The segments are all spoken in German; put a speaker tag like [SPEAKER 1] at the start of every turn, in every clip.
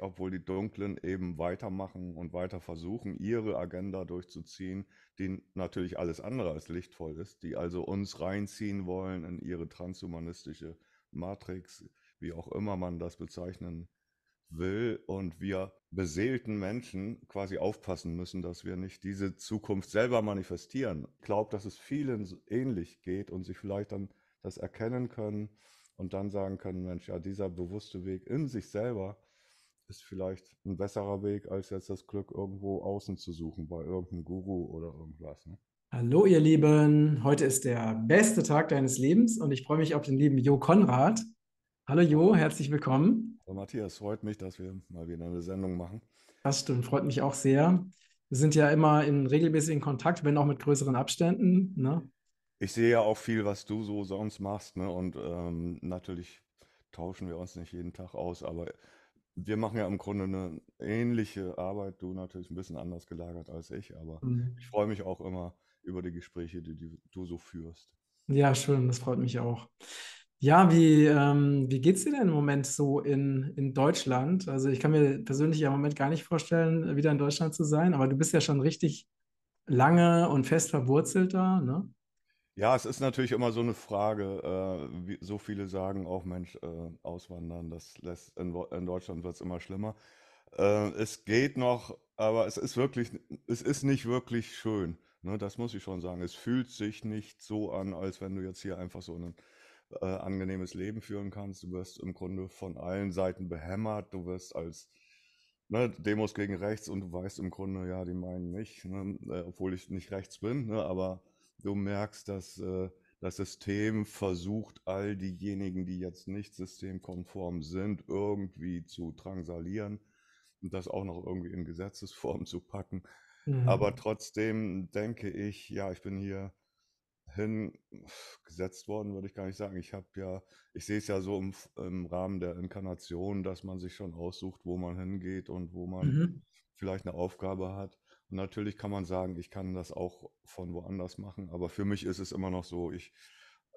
[SPEAKER 1] obwohl die Dunklen eben weitermachen und weiter versuchen, ihre Agenda durchzuziehen, die natürlich alles andere als lichtvoll ist, die also uns reinziehen wollen in ihre transhumanistische Matrix, wie auch immer man das bezeichnen will und wir beseelten Menschen quasi aufpassen müssen, dass wir nicht diese Zukunft selber manifestieren. Ich glaube, dass es vielen ähnlich geht und sich vielleicht dann das erkennen können und dann sagen können, Mensch, ja, dieser bewusste Weg in sich selber ist vielleicht ein besserer Weg, als jetzt das Glück irgendwo außen zu suchen, bei irgendeinem Guru oder irgendwas. Ne?
[SPEAKER 2] Hallo ihr Lieben, heute ist der beste Tag deines Lebens und ich freue mich auf den lieben Jo Konrad. Hallo Jo, herzlich willkommen.
[SPEAKER 1] Hallo Matthias, freut mich, dass wir mal wieder eine Sendung machen.
[SPEAKER 2] Das stimmt, freut mich auch sehr. Wir sind ja immer in regelmäßigen Kontakt, wenn auch mit größeren Abständen. Ne?
[SPEAKER 1] Ich sehe ja auch viel, was du so sonst machst ne? und ähm, natürlich tauschen wir uns nicht jeden Tag aus, aber wir machen ja im Grunde eine ähnliche Arbeit, du natürlich ein bisschen anders gelagert als ich, aber Mhm. ich freue mich auch immer über die Gespräche, die, die du so führst.
[SPEAKER 2] Ja, schön, das freut mich auch. Ja, wie, ähm, wie geht's dir denn im Moment so in, in Deutschland? Also ich kann mir persönlich ja im Moment gar nicht vorstellen, wieder in Deutschland zu sein, aber du bist ja schon richtig lange und fest verwurzelt da, ne?
[SPEAKER 1] Ja, es ist natürlich immer so eine Frage. Äh, wie, so viele sagen auch, Mensch, äh, auswandern, das lässt in, in Deutschland wird es immer schlimmer. Äh, es geht noch, aber es ist wirklich, es ist nicht wirklich schön. Ne, das muss ich schon sagen. Es fühlt sich nicht so an, als wenn du jetzt hier einfach so ein äh, angenehmes Leben führen kannst. Du wirst im Grunde von allen Seiten behämmert. Du wirst als ne, Demos gegen rechts und du weißt im Grunde, ja, die meinen mich, ne, äh, obwohl ich nicht rechts bin, ne, aber du merkst, dass äh, das System versucht, all diejenigen, die jetzt nicht systemkonform sind, irgendwie zu drangsalieren und das auch noch irgendwie in Gesetzesform zu packen. Mhm. Aber trotzdem denke ich, ja, ich bin hier hingesetzt worden, würde ich gar nicht sagen. Ich habe ja, ich sehe es ja so im, im, Rahmen der Inkarnation, dass man sich schon aussucht, wo man hingeht und wo man mhm. vielleicht eine Aufgabe hat. Natürlich kann man sagen, ich kann das auch von woanders machen, aber für mich ist es immer noch so, ich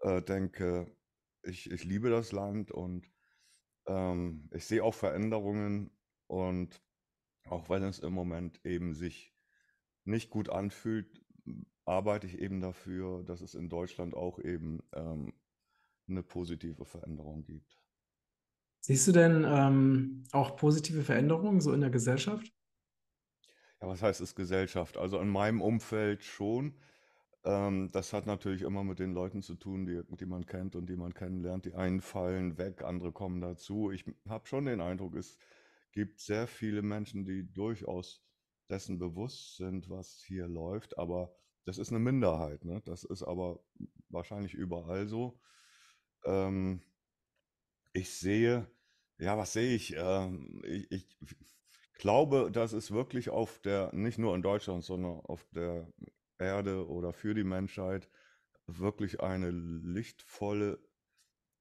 [SPEAKER 1] äh, denke, ich, ich liebe das Land und ähm, ich sehe auch Veränderungen und auch wenn es im Moment eben sich nicht gut anfühlt, arbeite ich eben dafür, dass es in Deutschland auch eben ähm, eine positive Veränderung gibt.
[SPEAKER 2] Siehst du denn ähm, auch positive Veränderungen so in der Gesellschaft?
[SPEAKER 1] Ja, was heißt es Gesellschaft? Also in meinem Umfeld schon. Ähm, das hat natürlich immer mit den Leuten zu tun, die, die man kennt und die man kennenlernt. Die einen fallen weg, andere kommen dazu. Ich habe schon den Eindruck, es gibt sehr viele Menschen, die durchaus dessen bewusst sind, was hier läuft. Aber das ist eine Minderheit. Ne? Das ist aber wahrscheinlich überall so. Ähm, ich sehe, ja, was sehe ich? Ähm, ich, ich glaube, dass es wirklich auf der, nicht nur in Deutschland, sondern auf der Erde oder für die Menschheit wirklich eine lichtvolle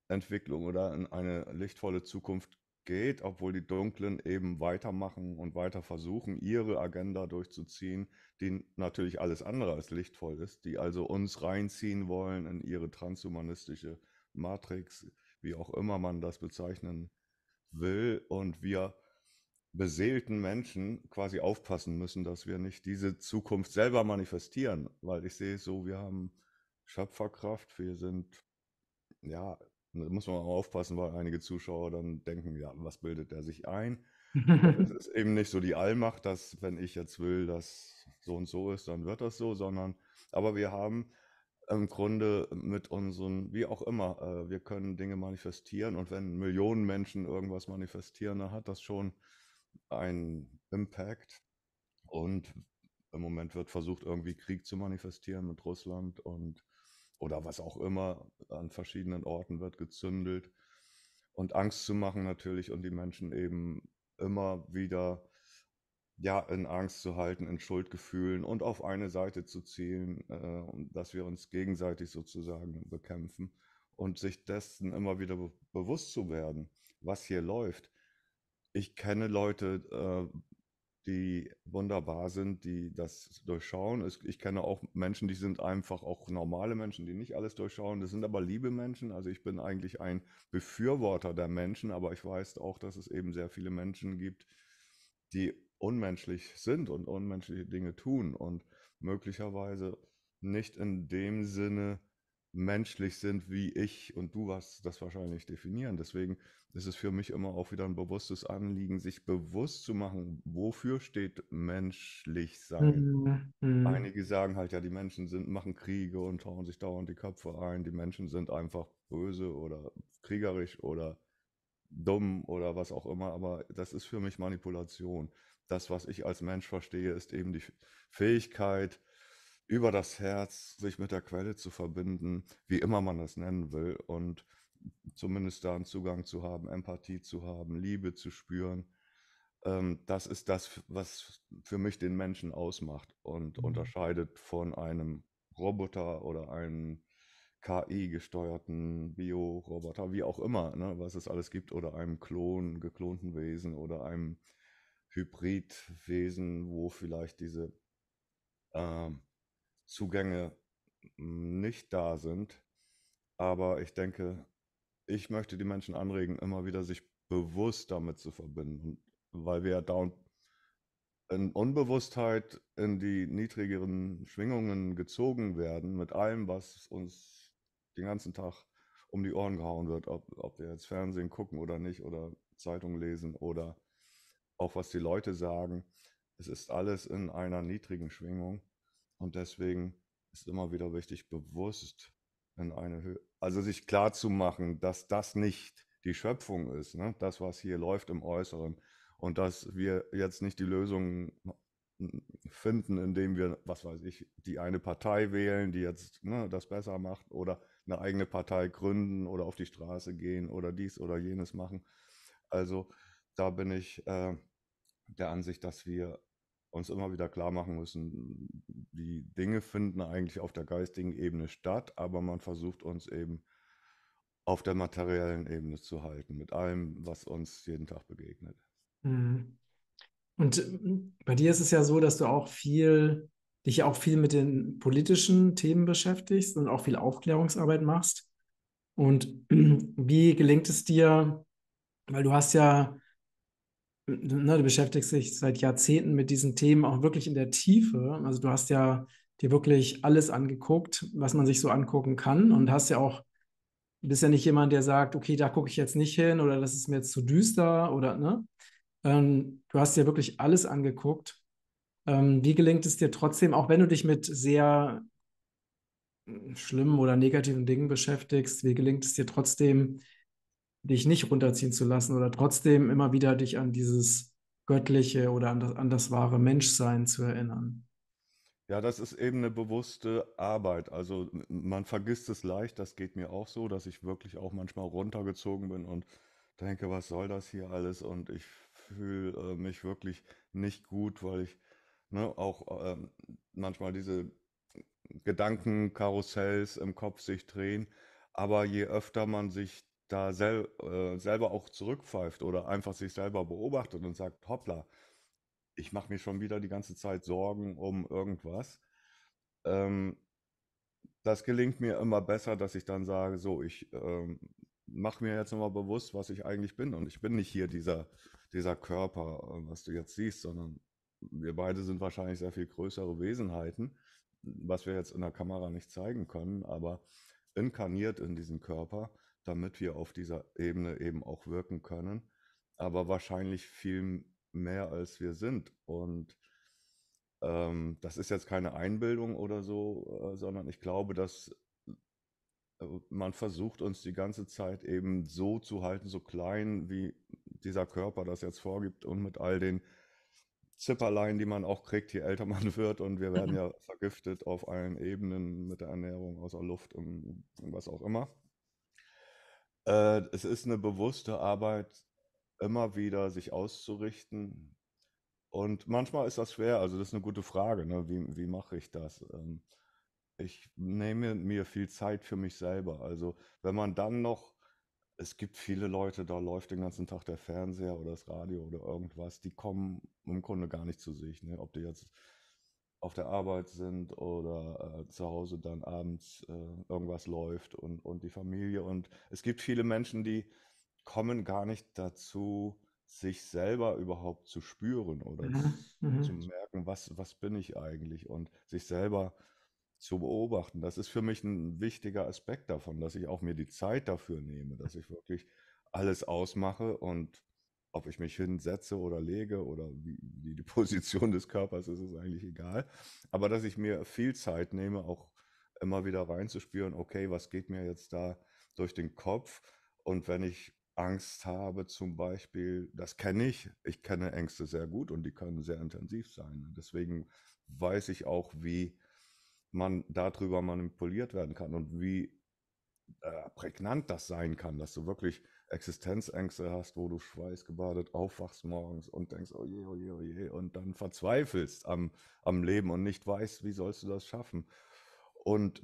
[SPEAKER 1] Entwicklung oder in eine lichtvolle Zukunft geht, obwohl die Dunklen eben weitermachen und weiter versuchen, ihre Agenda durchzuziehen, die natürlich alles andere als lichtvoll ist, die also uns reinziehen wollen in ihre transhumanistische Matrix, wie auch immer man das bezeichnen will. Und wir beseelten Menschen quasi aufpassen müssen, dass wir nicht diese Zukunft selber manifestieren, weil ich sehe es so, wir haben Schöpferkraft, wir sind, ja, da muss man auch aufpassen, weil einige Zuschauer dann denken, ja, was bildet er sich ein? es ist eben nicht so die Allmacht, dass wenn ich jetzt will, dass so und so ist, dann wird das so, sondern, aber wir haben im Grunde mit unseren, wie auch immer, äh, wir können Dinge manifestieren und wenn Millionen Menschen irgendwas manifestieren, dann hat das schon einen Impact. Und im Moment wird versucht, irgendwie Krieg zu manifestieren mit Russland und oder was auch immer an verschiedenen Orten wird gezündelt und Angst zu machen natürlich und die Menschen eben immer wieder ja in Angst zu halten, in Schuldgefühlen und auf eine Seite zu ziehen, äh, dass wir uns gegenseitig sozusagen bekämpfen und sich dessen immer wieder be bewusst zu werden, was hier läuft ich kenne Leute, äh, die wunderbar sind, die das durchschauen. Ich kenne auch Menschen, die sind einfach auch normale Menschen, die nicht alles durchschauen. Das sind aber liebe Menschen. Also ich bin eigentlich ein Befürworter der Menschen, aber ich weiß auch, dass es eben sehr viele Menschen gibt, die unmenschlich sind und unmenschliche Dinge tun und möglicherweise nicht in dem Sinne menschlich sind, wie ich und du was das wahrscheinlich definieren. Deswegen ist es für mich immer auch wieder ein bewusstes Anliegen, sich bewusst zu machen, wofür steht menschlich sein. Mhm. mhm. Einige sagen halt, ja, die Menschen sind, machen Kriege und hauen sich dauernd die Köpfe ein. Die Menschen sind einfach böse oder kriegerisch oder dumm oder was auch immer. Aber das ist für mich Manipulation. Das, was ich als Mensch verstehe, ist eben die Fähigkeit, über das Herz sich mit der Quelle zu verbinden, wie immer man das nennen will, und zumindest da einen Zugang zu haben, Empathie zu haben, Liebe zu spüren. Ähm, das ist das, was für mich den Menschen ausmacht und mhm. unterscheidet von einem Roboter oder einem KI-gesteuerten Bio-Roboter, wie auch immer, ne, was es alles gibt, oder einem Klon, geklonten Wesen oder einem Hybridwesen, wo vielleicht diese ähm, Zugänge nicht da sind. Aber ich denke, ich möchte die Menschen anregen, immer wieder sich bewusst damit zu verbinden, weil wir ja dauernd in Unbewusstheit in die niedrigeren Schwingungen gezogen werden mit allem, was uns den ganzen Tag um die Ohren gehauen wird, ob, ob wir jetzt Fernsehen gucken oder nicht oder Zeitung lesen oder auch was die Leute sagen. Es ist alles in einer niedrigen Schwingung. Und deswegen ist immer wieder wichtig, bewusst in eine Höhe, also sich klar zu machen, dass das nicht die Schöpfung ist, ne? das, was hier läuft im Äußeren. Und dass wir jetzt nicht die Lösung finden, indem wir, was weiß ich, die eine Partei wählen, die jetzt ne, das besser macht oder eine eigene Partei gründen oder auf die Straße gehen oder dies oder jenes machen. Also da bin ich äh, der Ansicht, dass wir uns immer wieder klar machen müssen, die Dinge finden eigentlich auf der geistigen Ebene statt, aber man versucht uns eben auf der materiellen Ebene zu halten, mit allem, was uns jeden Tag begegnet.
[SPEAKER 2] Mhm. Und hm, bei dir ist es ja so, dass du auch viel, dich auch viel mit den politischen Themen beschäftigst und auch viel Aufklärungsarbeit machst. Und wie gelingt es dir, weil du hast ja ne, du beschäftigst dich seit Jahrzehnten mit diesen Themen auch wirklich in der Tiefe. Also du hast ja dir wirklich alles angeguckt, was man sich so angucken kann und hast ja auch, bist ja nicht jemand, der sagt, okay, da gucke ich jetzt nicht hin oder das ist mir jetzt zu düster oder ne. Ähm, du hast dir wirklich alles angeguckt. Ähm, wie gelingt es dir trotzdem, auch wenn du dich mit sehr hm, schlimmen oder negativen Dingen beschäftigst, wie gelingt es dir trotzdem, dich nicht runterziehen zu lassen oder trotzdem immer wieder dich an dieses göttliche oder an das, an das wahre Menschsein zu erinnern.
[SPEAKER 1] Ja, das ist eben eine bewusste Arbeit. Also man vergisst es leicht, das geht mir auch so, dass ich wirklich auch manchmal runtergezogen bin und denke, was soll das hier alles? Und ich fühle äh, mich wirklich nicht gut, weil ich ne, auch äh, manchmal diese Gedankenkarussells im Kopf sich drehen. Aber je öfter man sich da sel äh, selber auch zurückpfeift oder einfach sich selber beobachtet und sagt, hoppla, ich mache mir schon wieder die ganze Zeit Sorgen um irgendwas. Ähm, das gelingt mir immer besser, dass ich dann sage, so, ich ähm, mache mir jetzt nochmal bewusst, was ich eigentlich bin. Und ich bin nicht hier dieser, dieser Körper, äh, was du jetzt siehst, sondern wir beide sind wahrscheinlich sehr viel größere Wesenheiten, was wir jetzt in der Kamera nicht zeigen können, aber inkarniert in diesen Körper damit wir auf dieser Ebene eben auch wirken können. Aber wahrscheinlich viel mehr, als wir sind. Und ähm, das ist jetzt keine Einbildung oder so, äh, sondern ich glaube, dass äh, man versucht uns die ganze Zeit eben so zu halten, so klein, wie dieser Körper das jetzt vorgibt und mit all den Zipperlein, die man auch kriegt, je älter man wird und wir werden mhm. ja vergiftet auf allen Ebenen mit der Ernährung, außer Luft und was auch immer. Äh, es ist eine bewusste Arbeit, immer wieder sich auszurichten. Und manchmal ist das schwer. Also, das ist eine gute Frage, ne? Wie wie mache ich das? Ähm, ich nehme mir viel Zeit für mich selber. Also, wenn man dann noch es gibt viele Leute, da läuft den ganzen Tag der Fernseher oder das Radio oder irgendwas, die kommen im Grunde gar nicht zu sich, ne? Ob die jetzt auf der Arbeit sind oder äh, zu Hause dann abends äh, irgendwas läuft und, und die Familie. Und es gibt viele Menschen, die kommen gar nicht dazu, sich selber überhaupt zu spüren oder mhm. zu, mhm. merken, was, was bin ich eigentlich und sich selber zu beobachten. Das ist für mich ein wichtiger Aspekt davon, dass ich auch mir die Zeit dafür nehme, dass ich wirklich alles ausmache und ob ich mich hinsetze oder lege oder wie, die Position des Körpers ist, ist eigentlich egal. Aber dass ich mir viel Zeit nehme, auch immer wieder reinzuspüren, okay, was geht mir jetzt da durch den Kopf? Und wenn ich Angst habe, zum Beispiel, das kenne ich. Ich kenne Ängste sehr gut und die können sehr intensiv sein. Deswegen weiß ich auch, wie man darüber manipuliert werden kann und wie äh, prägnant das sein kann, dass du wirklich Existenzängste hast, wo du schweißgebadet aufwachst morgens und denkst, oh je, oh je, oh je, und dann verzweifelst am, am Leben und nicht weißt, wie sollst du das schaffen. Und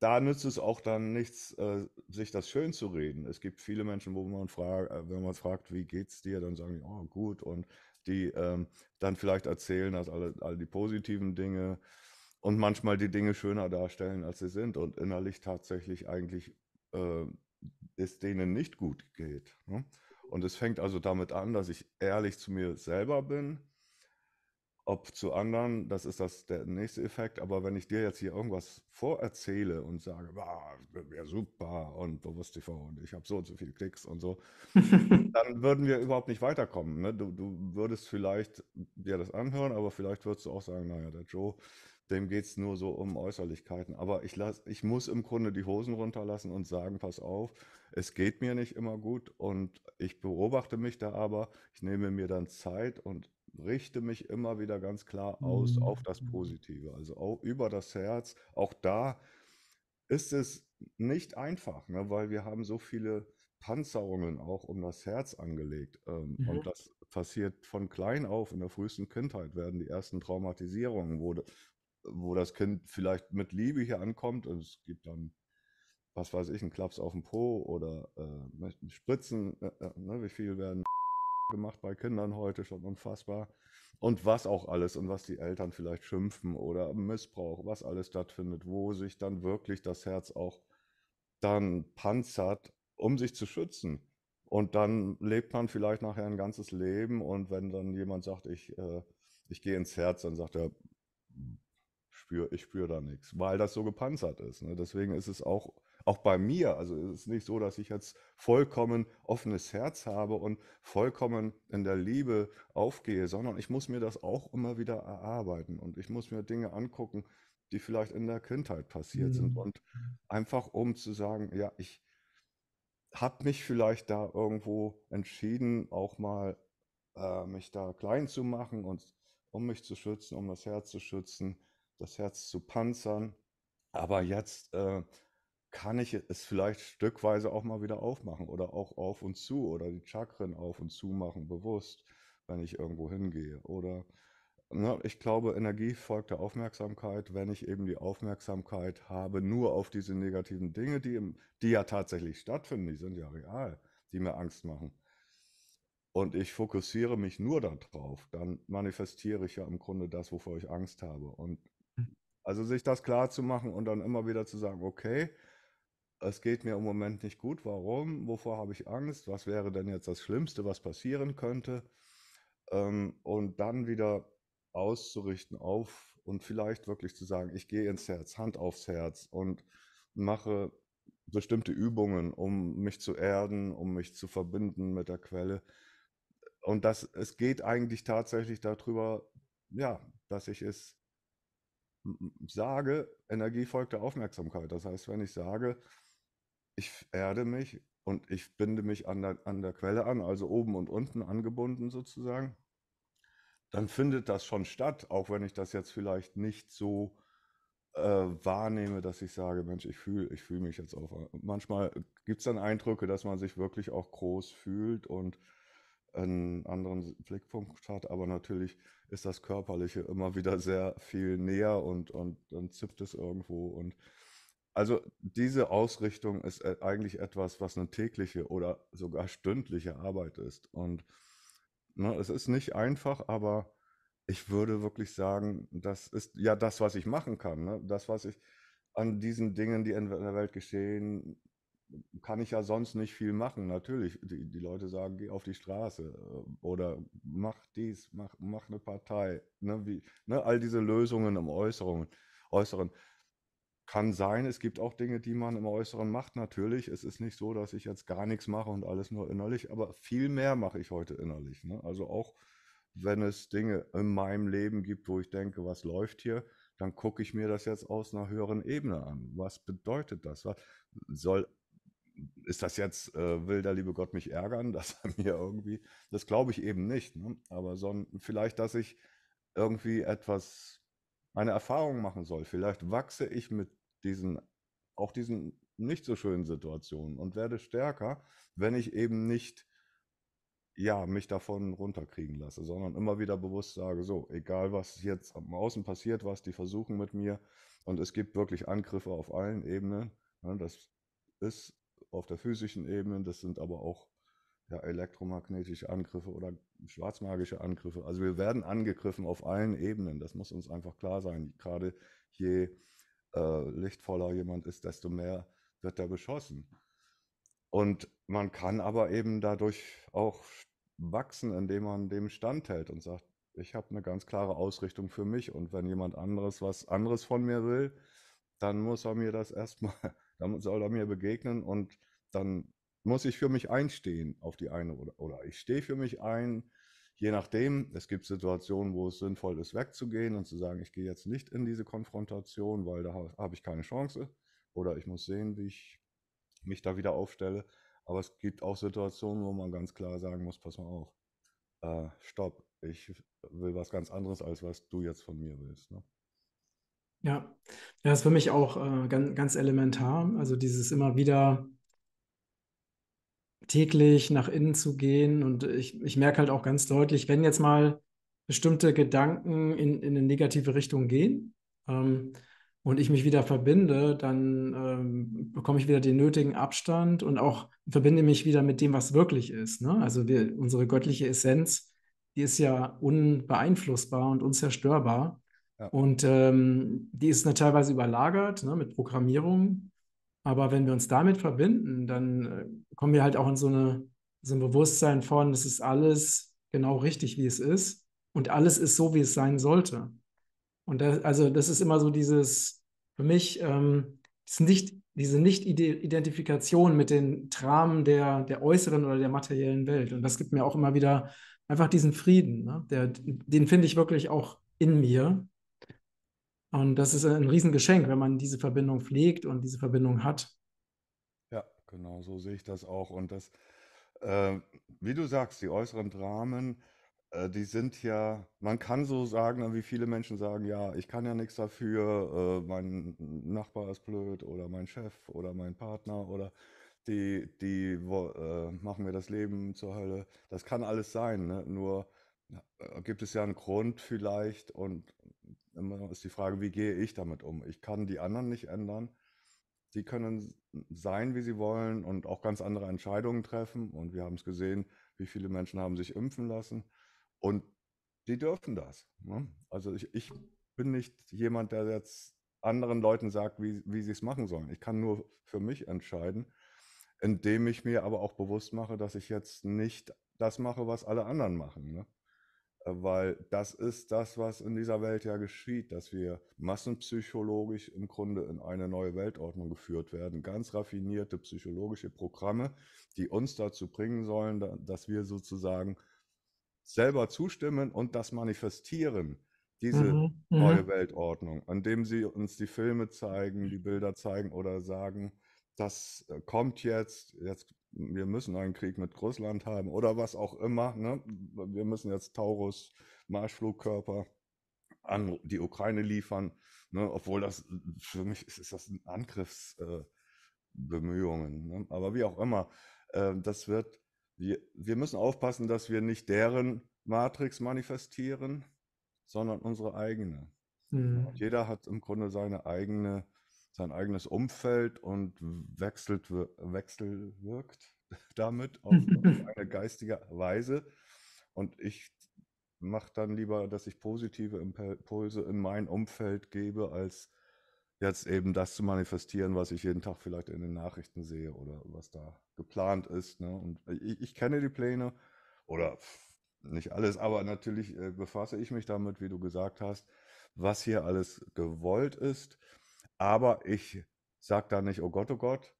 [SPEAKER 1] da nützt es auch dann nichts, äh, sich das schön zu reden. Es gibt viele Menschen, wo man fragt, äh, wenn man fragt, wie geht's dir, dann sagen die, oh gut, und die ähm, dann vielleicht erzählen, dass alle, alle die positiven Dinge und manchmal die Dinge schöner darstellen, als sie sind und innerlich tatsächlich eigentlich äh, es denen nicht gut geht. Ne? Und es fängt also damit an, dass ich ehrlich zu mir selber bin. Ob zu anderen, das ist das der nächste Effekt. Aber wenn ich dir jetzt hier irgendwas vorerzähle und sage, wäre super und bewusst TV und ich habe so und so viele Klicks und so, dann würden wir überhaupt nicht weiterkommen. Ne? Du, du würdest vielleicht dir das anhören, aber vielleicht würdest du auch sagen, naja, der Joe, dem geht es nur so um Äußerlichkeiten. Aber ich, lass, ich muss im Grunde die Hosen runterlassen und sagen, pass auf, es geht mir nicht immer gut und ich beobachte mich da aber, ich nehme mir dann Zeit und richte mich immer wieder ganz klar aus mhm. auf das Positive, also auch über das Herz. Auch da ist es nicht einfach, ne, weil wir haben so viele Panzerungen auch um das Herz angelegt. Ähm, mhm. Und das passiert von klein auf, in der frühesten Kindheit werden die ersten Traumatisierungen, wo, wo das Kind vielleicht mit Liebe hier ankommt und es gibt dann, was weiß ich, einen Klaps auf den Po oder äh, Spritzen, äh, äh, ne, wie viel werden gemacht bei Kindern heute schon unfassbar und was auch alles und was die Eltern vielleicht schimpfen oder Missbrauch, was alles stattfindet, wo sich dann wirklich das Herz auch dann panzert, um sich zu schützen. Und dann lebt man vielleicht nachher ein ganzes Leben und wenn dann jemand sagt, ich, äh, ich gehe ins Herz, dann sagt er, spüre, ich spüre da nichts, weil das so gepanzert ist. Ne? Deswegen ist es auch, auch bei mir, also ist es ist nicht so, dass ich jetzt vollkommen offenes Herz habe und vollkommen in der Liebe aufgehe, sondern ich muss mir das auch immer wieder erarbeiten und ich muss mir Dinge angucken, die vielleicht in der Kindheit passiert mhm. sind und einfach um zu sagen, ja, ich habe mich vielleicht da irgendwo entschieden, auch mal äh, mich da klein zu machen und um mich zu schützen, um das Herz zu schützen das Herz zu panzern. Aber jetzt äh, kann ich es vielleicht stückweise auch mal wieder aufmachen oder auch auf und zu oder die Chakren auf und zu machen, bewusst, wenn ich irgendwo hingehe. Oder na, ne, ich glaube, Energie folgt der Aufmerksamkeit, wenn ich eben die Aufmerksamkeit habe nur auf diese negativen Dinge, die, im, die ja tatsächlich stattfinden, die sind ja real, die mir Angst machen. Und ich fokussiere mich nur darauf, dann manifestiere ich ja im Grunde das, wovor ich Angst habe. Und also sich das klar zu machen und dann immer wieder zu sagen, okay, es geht mir im Moment nicht gut, warum, wovor habe ich Angst, was wäre denn jetzt das Schlimmste, was passieren könnte ähm, und dann wieder auszurichten auf und vielleicht wirklich zu sagen, ich gehe ins Herz, Hand aufs Herz und mache bestimmte Übungen, um mich zu erden, um mich zu verbinden mit der Quelle. Und das, es geht eigentlich tatsächlich darüber, ja, dass ich es sage, Energie folgt der Aufmerksamkeit. Das heißt, wenn ich sage, ich erde mich und ich binde mich an der, an der Quelle an, also oben und unten angebunden sozusagen, dann findet das schon statt, auch wenn ich das jetzt vielleicht nicht so äh, wahrnehme, dass ich sage, Mensch, ich fühle ich fühl mich jetzt auf. Manchmal gibt es dann Eindrücke, dass man sich wirklich auch groß fühlt und einen anderen Blickpunkt hat, aber natürlich ist das Körperliche immer wieder sehr viel näher und, und dann zippt es irgendwo. Und also diese Ausrichtung ist äh, eigentlich etwas, was eine tägliche oder sogar stündliche Arbeit ist. Und ne, es ist nicht einfach, aber ich würde wirklich sagen, das ist ja das, was ich machen kann. Ne? Das, was ich an diesen Dingen, die in der Welt geschehen, kann ich ja sonst nicht viel machen. Natürlich, die, die, Leute sagen, geh auf die Straße äh, oder mach dies, mach, mach eine Partei. Ne, wie, ne, all diese Lösungen im Äußerungen, Äußeren. Kann sein, es gibt auch Dinge, die man im Äußeren macht. Natürlich, es ist nicht so, dass ich jetzt gar nichts mache und alles nur innerlich, aber viel mehr mache ich heute innerlich. Ne? Also auch wenn es Dinge in meinem Leben gibt, wo ich denke, was läuft hier, dann gucke ich mir das jetzt aus einer höheren Ebene an. Was bedeutet das? Was soll ist das jetzt, äh, will der liebe Gott mich ärgern, dass er mir irgendwie, das glaube ich eben nicht, ne? aber sondern vielleicht, dass ich irgendwie etwas, meine Erfahrung machen soll. Vielleicht wachse ich mit diesen, auch diesen nicht so schönen Situationen und werde stärker, wenn ich eben nicht, ja, mich davon runterkriegen lasse, sondern immer wieder bewusst sage, so, egal was jetzt am Außen passiert, was die versuchen mit mir und es gibt wirklich Angriffe auf allen Ebenen, ne? das ist auf der physischen Ebene. Das sind aber auch ja, elektromagnetische Angriffe oder schwarzmagische Angriffe. Also wir werden angegriffen auf allen Ebenen. Das muss uns einfach klar sein. Gerade je äh, lichtvoller jemand ist, desto mehr wird er beschossen. Und man kann aber eben dadurch auch wachsen, indem man dem standhält und sagt, ich habe eine ganz klare Ausrichtung für mich und wenn jemand anderes was anderes von mir will, dann muss er mir das erstmal dann soll er mir begegnen und dann muss ich für mich einstehen auf die eine oder, oder ich stehe für mich ein. Je nachdem, es gibt Situationen, wo es sinnvoll ist, wegzugehen und zu sagen, ich gehe jetzt nicht in diese Konfrontation, weil da habe ich keine Chance. Oder ich muss sehen, wie ich mich da wieder aufstelle. Aber es gibt auch Situationen, wo man ganz klar sagen muss, pass mal auf, äh, stopp, ich will was ganz anderes, als was du jetzt von mir willst. Ne?
[SPEAKER 2] Ja, ja das ist für mich auch äh, ganz, ganz elementar. Also dieses immer wieder täglich nach innen zu gehen. Und ich, ich merke halt auch ganz deutlich, wenn jetzt mal bestimmte Gedanken in, in eine negative Richtung gehen ähm, und ich mich wieder verbinde, dann ähm, bekomme ich wieder den nötigen Abstand und auch verbinde mich wieder mit dem, was wirklich ist. Ne? Also wir, unsere göttliche Essenz, die ist ja unbeeinflussbar und unzerstörbar. Und ähm, die ist ne, teilweise überlagert ne, mit Programmierung. Aber wenn wir uns damit verbinden, dann äh, kommen wir halt auch in so, eine, so ein Bewusstsein von, es ist alles genau richtig, wie es ist. Und alles ist so, wie es sein sollte. Und das, also das ist immer so dieses, für mich, ähm, nicht, diese Nicht-Identifikation mit den Dramen der, der äußeren oder der materiellen Welt. Und das gibt mir auch immer wieder einfach diesen Frieden. Ne? Der, den finde ich wirklich auch in mir. Und das ist ein Riesengeschenk, wenn man diese Verbindung pflegt und diese Verbindung hat.
[SPEAKER 1] Ja, genau, so sehe ich das auch. Und das, äh, wie du sagst, die äußeren Dramen, äh, die sind ja, man kann so sagen, ne, wie viele Menschen sagen, ja, ich kann ja nichts dafür, äh, mein Nachbar ist blöd oder mein Chef oder mein Partner oder die, die äh, machen mir das Leben zur Hölle. Das kann alles sein, ne? nur äh, gibt es ja einen Grund vielleicht und immer ist die Frage, wie gehe ich damit um? Ich kann die anderen nicht ändern. Sie können sein, wie sie wollen und auch ganz andere Entscheidungen treffen. Und wir haben es gesehen, wie viele Menschen haben sich impfen lassen. Und die dürfen das. Ne? Also ich, ich bin nicht jemand, der jetzt anderen Leuten sagt, wie, wie sie es machen sollen. Ich kann nur für mich entscheiden, indem ich mir aber auch bewusst mache, dass ich jetzt nicht das mache, was alle anderen machen. Ne? weil das ist das, was in dieser Welt ja geschieht, dass wir massenpsychologisch im Grunde in eine neue Weltordnung geführt werden. Ganz raffinierte psychologische Programme, die uns dazu bringen sollen, dass wir sozusagen selber zustimmen und das manifestieren, diese mhm, mhm. neue ja. Weltordnung, indem sie uns die Filme zeigen, die Bilder zeigen oder sagen, das äh, kommt jetzt, jetzt, wir müssen einen Krieg mit Russland haben oder was auch immer. Ne? Wir müssen jetzt Taurus, Marschflugkörper an die Ukraine liefern, ne? obwohl das äh, für mich ist, ist das ein Angriffsbemühungen. Äh, ne? Aber wie auch immer, äh, das wird, wir, wir müssen aufpassen, dass wir nicht deren Matrix manifestieren, sondern unsere eigene. Mhm. Jeder hat im Grunde seine eigene sein eigenes Umfeld und wechselt, wechselwirkt damit auf, auf eine geistige Weise. Und ich mache dann lieber, dass ich positive Impulse in mein Umfeld gebe, als jetzt eben das zu manifestieren, was ich jeden Tag vielleicht in den Nachrichten sehe oder was da geplant ist. Ne? Und ich, ich, kenne die Pläne oder nicht alles, aber natürlich äh, befasse ich mich damit, wie du gesagt hast, was hier alles gewollt ist. Aber ich sage da nicht, oh Gott, oh Gott.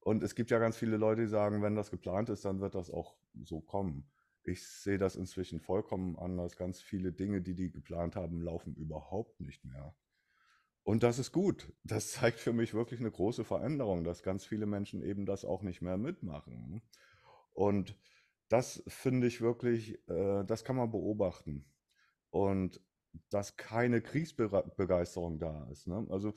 [SPEAKER 1] Und es gibt ja ganz viele Leute, die sagen, wenn das geplant ist, dann wird das auch so kommen. Ich sehe das inzwischen vollkommen anders. Ganz viele Dinge, die die geplant haben, laufen überhaupt nicht mehr. Und das ist gut. Das zeigt für mich wirklich eine große Veränderung, dass ganz viele Menschen eben das auch nicht mehr mitmachen. Und das finde ich wirklich, äh, das kann man beobachten. Und dass keine Kriegsbegeisterung da ist. Ne? Also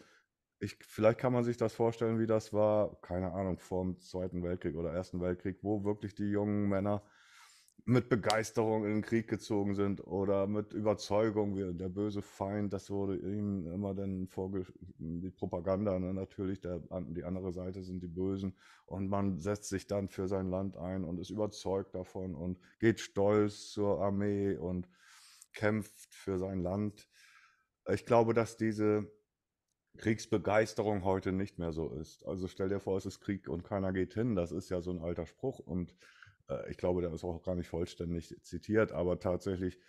[SPEAKER 1] ich, vielleicht kann man sich das vorstellen, wie das war, keine Ahnung, vor dem Zweiten Weltkrieg oder Ersten Weltkrieg, wo wirklich die jungen Männer mit Begeisterung in den Krieg gezogen sind oder mit Überzeugung, wie der böse Feind, das wurde ihnen immer dann vorge die Propaganda, ne? natürlich, der, die andere Seite sind die Bösen und man setzt sich dann für sein Land ein und ist überzeugt davon und geht stolz zur Armee und kämpft für sein Land. Ich glaube, dass diese Kriegsbegeisterung heute nicht mehr so ist. Also stell dir vor, es ist Krieg und keiner geht hin. Das ist ja so ein alter Spruch und äh, ich glaube, der ist auch gar nicht vollständig zitiert, aber tatsächlich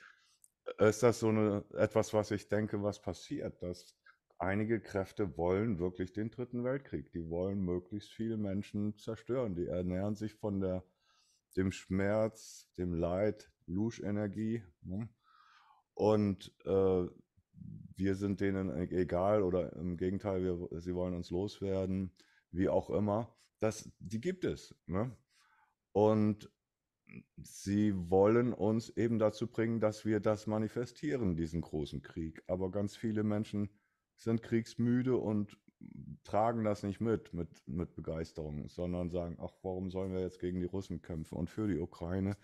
[SPEAKER 1] äh, ist das so eine, etwas, was ich denke, was passiert, dass einige Kräfte wollen wirklich den dritten Weltkrieg. Die wollen möglichst viele Menschen zerstören. Die ernähren sich von der, dem Schmerz, dem Leid, Luschenergie. Ne? Und äh, wir sind denen e-, egal oder im Gegenteil, wir, sie wollen uns loswerden, wie auch immer. Das, die gibt es. Ne? Und sie wollen uns eben dazu bringen, dass wir das manifestieren, diesen großen Krieg. Aber ganz viele Menschen sind kriegsmüde und tragen das nicht mit, mit, mit Begeisterung, sondern sagen, ach, warum sollen wir jetzt gegen die Russen kämpfen und für die Ukraine?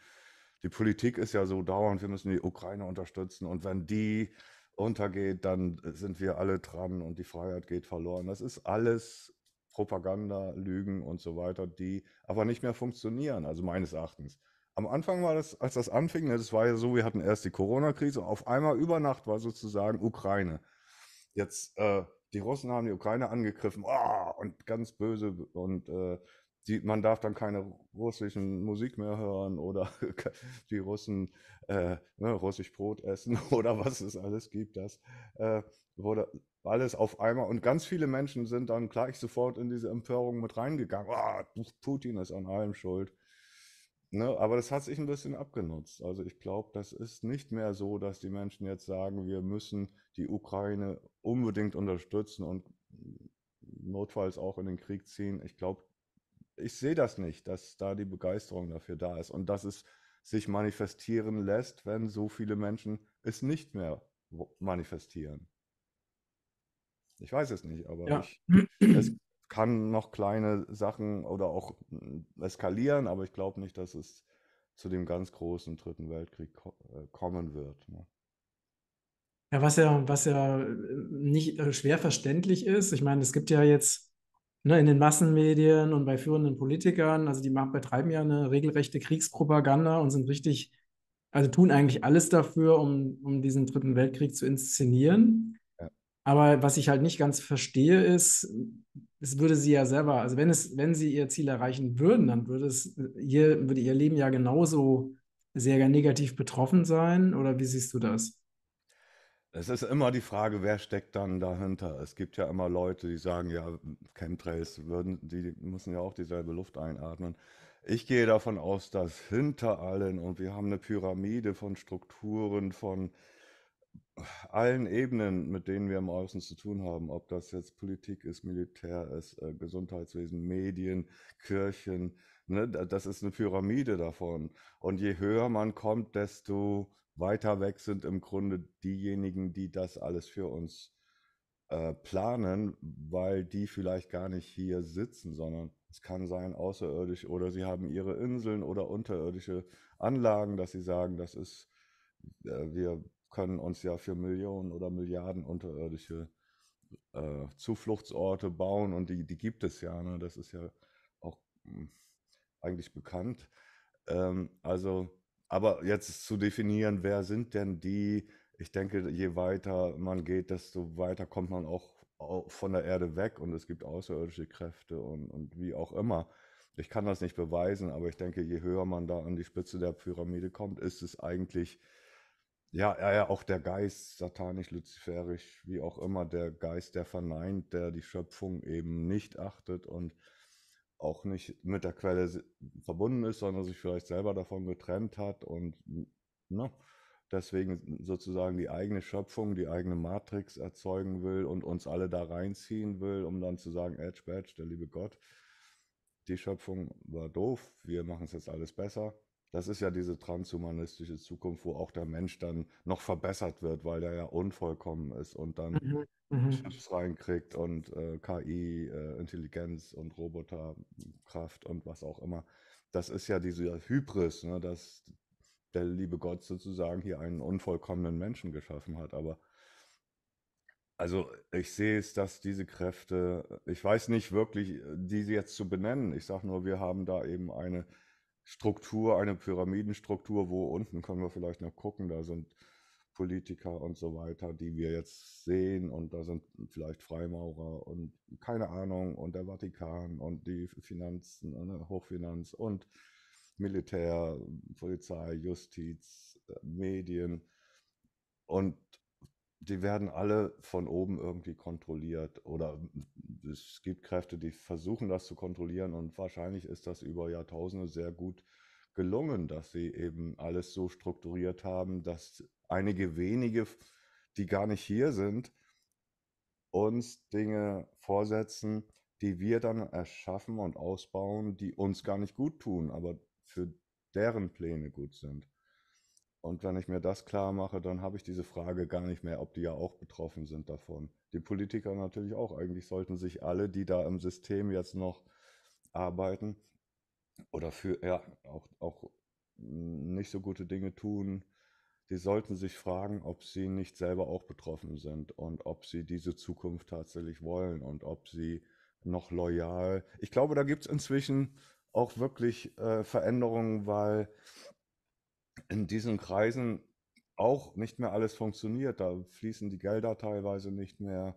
[SPEAKER 1] Die Politik ist ja so dauernd, wir müssen die Ukraine unterstützen und wenn die untergeht, dann sind wir alle dran und die Freiheit geht verloren. Das ist alles Propaganda, Lügen und so weiter, die aber nicht mehr funktionieren, also meines Erachtens. Am Anfang war das, als das anfing, ne, das war ja so, wir hatten erst die Corona-Krise, auf einmal über Nacht war sozusagen Ukraine. Jetzt, äh, die Russen haben die Ukraine angegriffen, oh, und ganz böse und äh, die, man darf dann keine russischen Musik mehr hören oder die Russen äh, ne, russisch Brot essen oder was es alles gibt. Das äh, wurde alles auf einmal und ganz viele Menschen sind dann gleich sofort in diese Empörung mit reingegangen. Oh, Putin ist an allem schuld. Ne, aber das hat sich ein bisschen abgenutzt. Also ich glaube, das ist nicht mehr so, dass die Menschen jetzt sagen, wir müssen die Ukraine unbedingt unterstützen und notfalls auch in den Krieg ziehen. Ich glaube, ich sehe das nicht, dass da die Begeisterung dafür da ist und dass es sich manifestieren lässt, wenn so viele Menschen es nicht mehr manifestieren. Ich weiß es nicht, aber ja. ich, es kann noch kleine Sachen oder auch hm, eskalieren, aber ich glaube nicht, dass es zu dem ganz großen Dritten Weltkrieg äh, kommen wird. Ne?
[SPEAKER 2] Ja, was ja, was ja äh, nicht äh, schwer verständlich ist. Ich meine, es gibt ja jetzt ne, in den Massenmedien und bei führenden Politikern. Also die machen, betreiben ja eine regelrechte Kriegspropaganda und sind richtig, also tun eigentlich alles dafür, um, um diesen Dritten Weltkrieg zu inszenieren. Ja. Aber was ich halt nicht ganz verstehe, ist, es würde sie ja selber, also wenn es, wenn sie ihr Ziel erreichen würden, dann würde es ihr, würde ihr Leben ja genauso sehr negativ betroffen sein. Oder wie siehst du das?
[SPEAKER 1] Es ist immer die Frage, wer steckt dann dahinter? Es gibt ja immer Leute, die sagen, ja, Chemtrails würden, die müssen ja auch dieselbe Luft einatmen. Ich gehe davon aus, dass hinter allen, und wir haben eine Pyramide von Strukturen, von allen Ebenen, mit denen wir im Außen zu tun haben, ob das jetzt Politik ist, Militär ist, äh, Gesundheitswesen, Medien, Kirchen, ne, das ist eine Pyramide davon. Und je höher man kommt, desto weiter weg sind im Grunde diejenigen, die das alles für uns äh, planen, weil die vielleicht gar nicht hier sitzen, sondern es kann sein außerirdisch oder sie haben ihre Inseln oder unterirdische Anlagen, dass sie sagen, das ist, äh, wir können uns ja für Millionen oder Milliarden unterirdische äh, Zufluchtsorte bauen und die, die gibt es ja. Ne? Das ist ja auch mh, hm, eigentlich bekannt. Ähm, also aber jetzt zu definieren, wer sind denn die? Ich denke, je weiter man geht, desto weiter kommt man auch von der Erde weg und es gibt außerirdische Kräfte und, und wie auch immer. Ich kann das nicht beweisen, aber ich denke, je höher man da an die Spitze der Pyramide kommt, ist es eigentlich ja, ja, auch der Geist, satanisch, luziferisch, wie auch immer, der Geist, der verneint, der die Schöpfung eben nicht achtet und auch nicht mit der Quelle verbunden ist, sondern sich vielleicht selber davon getrennt hat und ne, deswegen sozusagen die eigene Schöpfung, die eigene Matrix erzeugen will und uns alle da reinziehen will, um dann zu sagen, Edge Badge, der liebe Gott, die Schöpfung war doof, wir machen es jetzt alles besser. Das ist ja diese transhumanistische Zukunft, wo auch der Mensch dann noch verbessert wird, weil der ja unvollkommen ist und dann mhm. mhm. Chips reinkriegt und äh, KI, äh, Intelligenz und Roboterkraft und was auch immer. Das ist ja diese Hybris, ne, dass der liebe Gott sozusagen hier einen unvollkommenen Menschen geschaffen hat. Aber also ich sehe es, dass diese Kräfte, ich weiß nicht wirklich, äh, diese jetzt zu benennen. Ich sage nur, wir haben da eben eine Struktur, eine Pyramidenstruktur, wo unten können wir vielleicht noch gucken, da sind Politiker und so weiter, die wir jetzt sehen und da sind vielleicht Freimaurer und keine Ahnung und der Vatikan und die Finanzen, ne, Hochfinanz und Militär, Polizei, Justiz, äh, Medien und die werden alle von oben irgendwie kontrolliert oder es gibt Kräfte, die versuchen das zu kontrollieren und wahrscheinlich ist das über Jahrtausende sehr gut gelungen, dass sie eben alles so strukturiert haben, dass einige wenige, die gar nicht hier sind, uns Dinge vorsetzen, die wir dann erschaffen und ausbauen, die uns gar nicht gut tun, aber für deren Pläne gut sind. Und wenn ich mir das klar mache, dann habe ich diese Frage gar nicht mehr, ob die ja auch betroffen sind davon. Die Politiker natürlich auch. Eigentlich sollten sich alle, die da im System jetzt noch arbeiten oder für, ja, auch, auch nicht so gute Dinge tun, die sollten sich fragen, ob sie nicht selber auch betroffen sind und ob sie diese Zukunft tatsächlich wollen und ob sie noch loyal. Ich glaube, da gibt es inzwischen auch wirklich äh, Veränderungen, weil in diesen Kreisen auch nicht mehr alles funktioniert. Da fließen die Gelder teilweise nicht mehr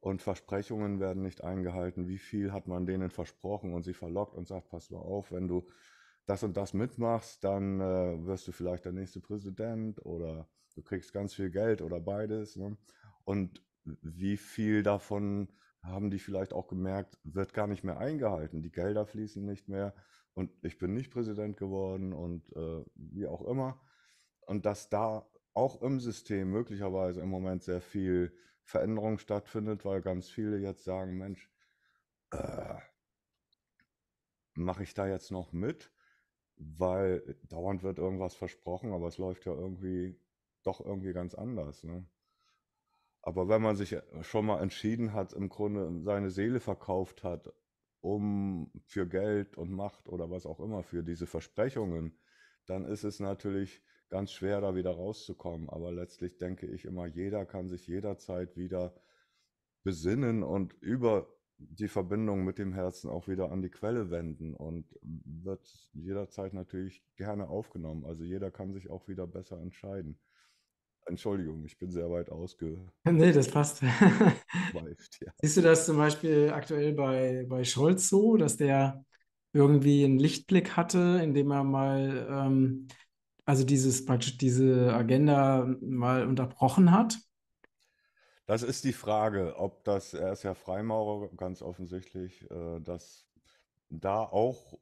[SPEAKER 1] und Versprechungen werden nicht eingehalten. Wie viel hat man denen versprochen und sie verlockt und sagt, pass mal auf, wenn du das und das mitmachst, dann äh, wirst du vielleicht der nächste Präsident oder du kriegst ganz viel Geld oder beides. Ne? Und wie viel davon haben die vielleicht auch gemerkt, wird gar nicht mehr eingehalten. Die Gelder fließen nicht mehr, und ich bin nicht Präsident geworden und äh, wie auch immer. Und dass da auch im System möglicherweise im Moment sehr viel Veränderung stattfindet, weil ganz viele jetzt sagen, Mensch, äh, mache ich da jetzt noch mit? Weil dauernd wird irgendwas versprochen, aber es läuft ja irgendwie doch irgendwie ganz anders. Ne? Aber wenn man sich schon mal entschieden hat, im Grunde seine Seele verkauft hat um für Geld und Macht oder was auch immer, für diese Versprechungen, dann ist es natürlich ganz schwer, da wieder rauszukommen. Aber letztlich denke ich immer, jeder kann sich jederzeit wieder besinnen und über die Verbindung mit dem Herzen auch wieder an die Quelle wenden und wird jederzeit natürlich gerne aufgenommen. Also jeder kann sich auch wieder besser entscheiden. Entschuldigung, ich bin sehr weit ausge. Nee, das passt. ja.
[SPEAKER 2] Siehst du das zum Beispiel aktuell bei, bei Scholz so, dass der irgendwie einen Lichtblick hatte, indem er mal ähm, also dieses diese Agenda mal unterbrochen hat?
[SPEAKER 1] Das ist die Frage, ob das, er ist ja Freimaurer, ganz offensichtlich, äh, dass da auch,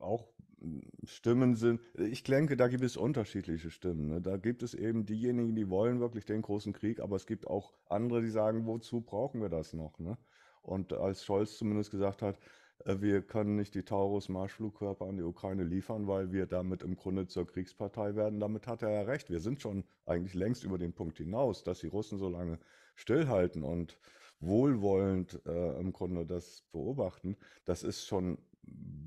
[SPEAKER 1] auch Stimmen sind, ich denke, da gibt es unterschiedliche Stimmen. Ne? Da gibt es eben diejenigen, die wollen wirklich den großen Krieg, aber es gibt auch andere, die sagen, wozu brauchen wir das noch? Ne? Und als Scholz zumindest gesagt hat, äh, wir können nicht die Taurus-Marschflugkörper an die Ukraine liefern, weil wir damit im Grunde zur Kriegspartei werden. Damit hat er ja recht. Wir sind schon eigentlich längst über den Punkt hinaus, dass die Russen so lange stillhalten und wohlwollend äh, im Grunde das beobachten. Das ist schon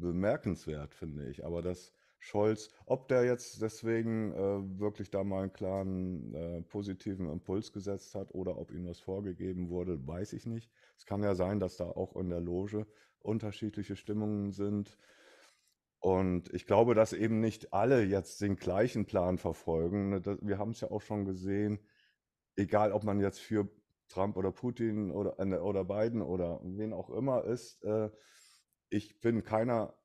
[SPEAKER 1] bemerkenswert, finde ich. Aber dass Scholz, ob der jetzt deswegen äh, wirklich da mal einen klaren äh, positiven Impuls gesetzt hat oder ob ihm das vorgegeben wurde, weiß ich nicht. Es kann ja sein, dass da auch in der Loge unterschiedliche Stimmungen sind. Und ich glaube, dass eben nicht alle jetzt den gleichen Plan verfolgen. Ne, wir haben es ja auch schon gesehen, egal ob man jetzt für Trump oder Putin oder, äh, oder Biden oder wen auch immer ist, äh, ich bin keiner,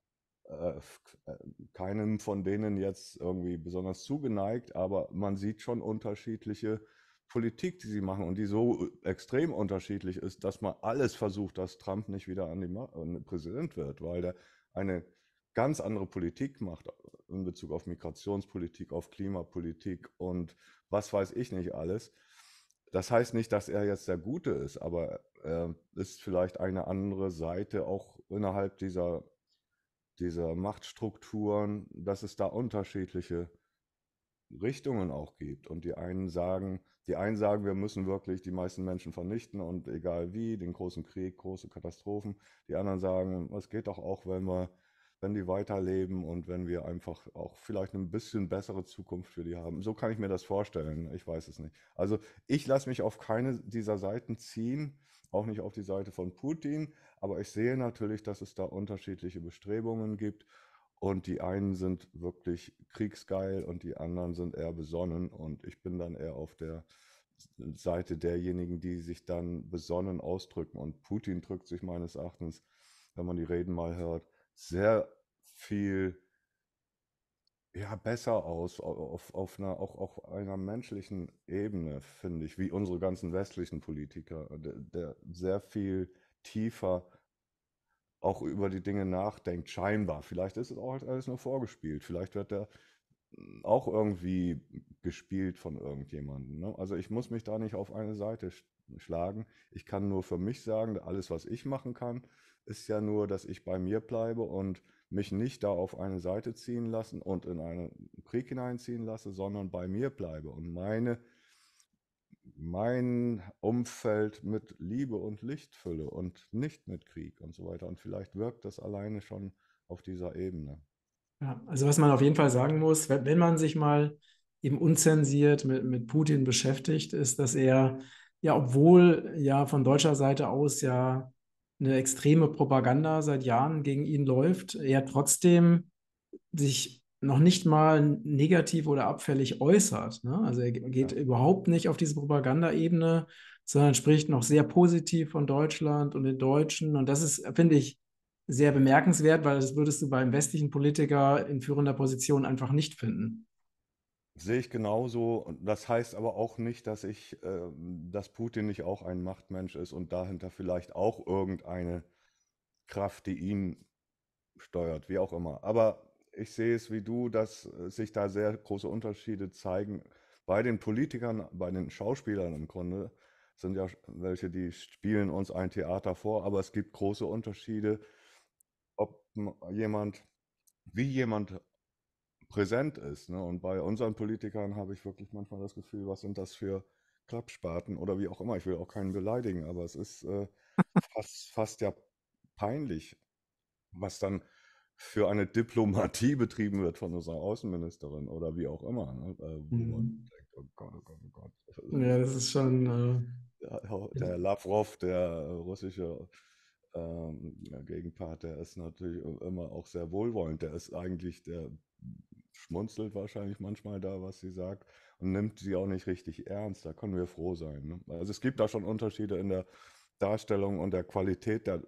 [SPEAKER 1] äh, äh, keinem von denen jetzt irgendwie besonders zugeneigt, aber man sieht schon unterschiedliche Politik, die sie machen und die so äh, extrem unterschiedlich ist, dass man alles versucht, dass Trump nicht wieder an den Präsident wird, weil der eine ganz andere Politik macht äh, in Bezug auf Migrationspolitik, auf Klimapolitik und was weiß ich nicht alles. Das heißt nicht, dass er jetzt der Gute ist, aber er ist vielleicht eine andere Seite auch innerhalb dieser, dieser Machtstrukturen, dass es da unterschiedliche Richtungen auch gibt. Und die einen sagen, die einen sagen, wir müssen wirklich die meisten Menschen vernichten und egal wie, den großen Krieg, große Katastrophen. Die anderen sagen, es geht doch auch, wenn wir, wenn die weiterleben und wenn wir einfach auch vielleicht ein bisschen bessere Zukunft für die haben. So kann ich mir das vorstellen. Ich weiß es nicht. Also ich lasse mich auf keine dieser Seiten ziehen auch nicht auf die Seite von Putin, aber ich sehe natürlich, dass es da unterschiedliche Bestrebungen gibt und die einen sind wirklich kriegsgeil und die anderen sind eher besonnen und ich bin dann eher auf der Seite derjenigen, die sich dann besonnen ausdrücken und Putin drückt sich meines Erachtens, wenn man die Reden mal hört, sehr viel ja, besser aus, auf, auf einer, auch auf einer menschlichen Ebene, finde ich, wie unsere ganzen westlichen Politiker, der, der sehr viel tiefer auch über die Dinge nachdenkt, scheinbar. Vielleicht ist es auch halt alles nur vorgespielt. Vielleicht wird er hm, auch irgendwie gespielt von irgendjemandem. Ne? Also ich muss mich da nicht auf eine Seite schlagen. Ich kann nur für mich sagen, alles, was ich machen kann, ist ja nur, dass ich bei mir bleibe und mich nicht da auf eine Seite ziehen lassen und in einen Krieg hineinziehen lasse, sondern bei mir bleibe und meine, mein Umfeld mit Liebe und Licht fülle und nicht mit Krieg und so weiter. Und vielleicht wirkt das alleine schon auf dieser Ebene. Ja,
[SPEAKER 2] also was man auf jeden Fall sagen muss, wenn, man sich mal eben unzensiert mit, mit Putin beschäftigt, ist, dass er ja, obwohl ja von deutscher Seite aus ja eine extreme Propaganda seit Jahren gegen ihn läuft, er trotzdem sich noch nicht mal negativ oder abfällig äußert. Ne? Also er geht ja. überhaupt nicht auf diese Propagandaebene, sondern spricht noch sehr positiv von Deutschland und den Deutschen. Und das ist, finde ich, sehr bemerkenswert, weil das würdest du beim westlichen Politiker in führender Position einfach nicht finden.
[SPEAKER 1] Sehe ich genauso. das heißt aber auch nicht, dass ich, äh, dass Putin nicht auch ein Machtmensch ist und dahinter vielleicht auch irgendeine Kraft, die ihn steuert, wie auch immer. Aber ich sehe es wie du, dass äh, sich da sehr große Unterschiede zeigen. Bei den Politikern, bei den Schauspielern im Grunde sind ja welche, die spielen uns ein Theater vor, aber es gibt große Unterschiede, ob jemand, wie jemand präsent ist. Ne? Und bei unseren Politikern habe ich wirklich manchmal das Gefühl, was sind das für Klappspaten oder wie auch immer. Ich will auch keinen beleidigen, aber es ist äh, fast, fast ja peinlich, was dann für eine Diplomatie betrieben wird von unserer Außenministerin oder wie auch immer. Ne? Äh, mhm. man denkt, oh Gott, oh Gott, oh Gott. ja, das ist schon. Äh, der, Lavrov, der äh, russische ähm, Gegenpart, der ist natürlich immer auch sehr wohlwollend. Der ist eigentlich der schmunzelt wahrscheinlich manchmal da, was sie sagt und nimmt sie auch nicht richtig ernst. Da können wir froh sein. Ne? Also es gibt da schon Unterschiede in der Darstellung und der Qualität der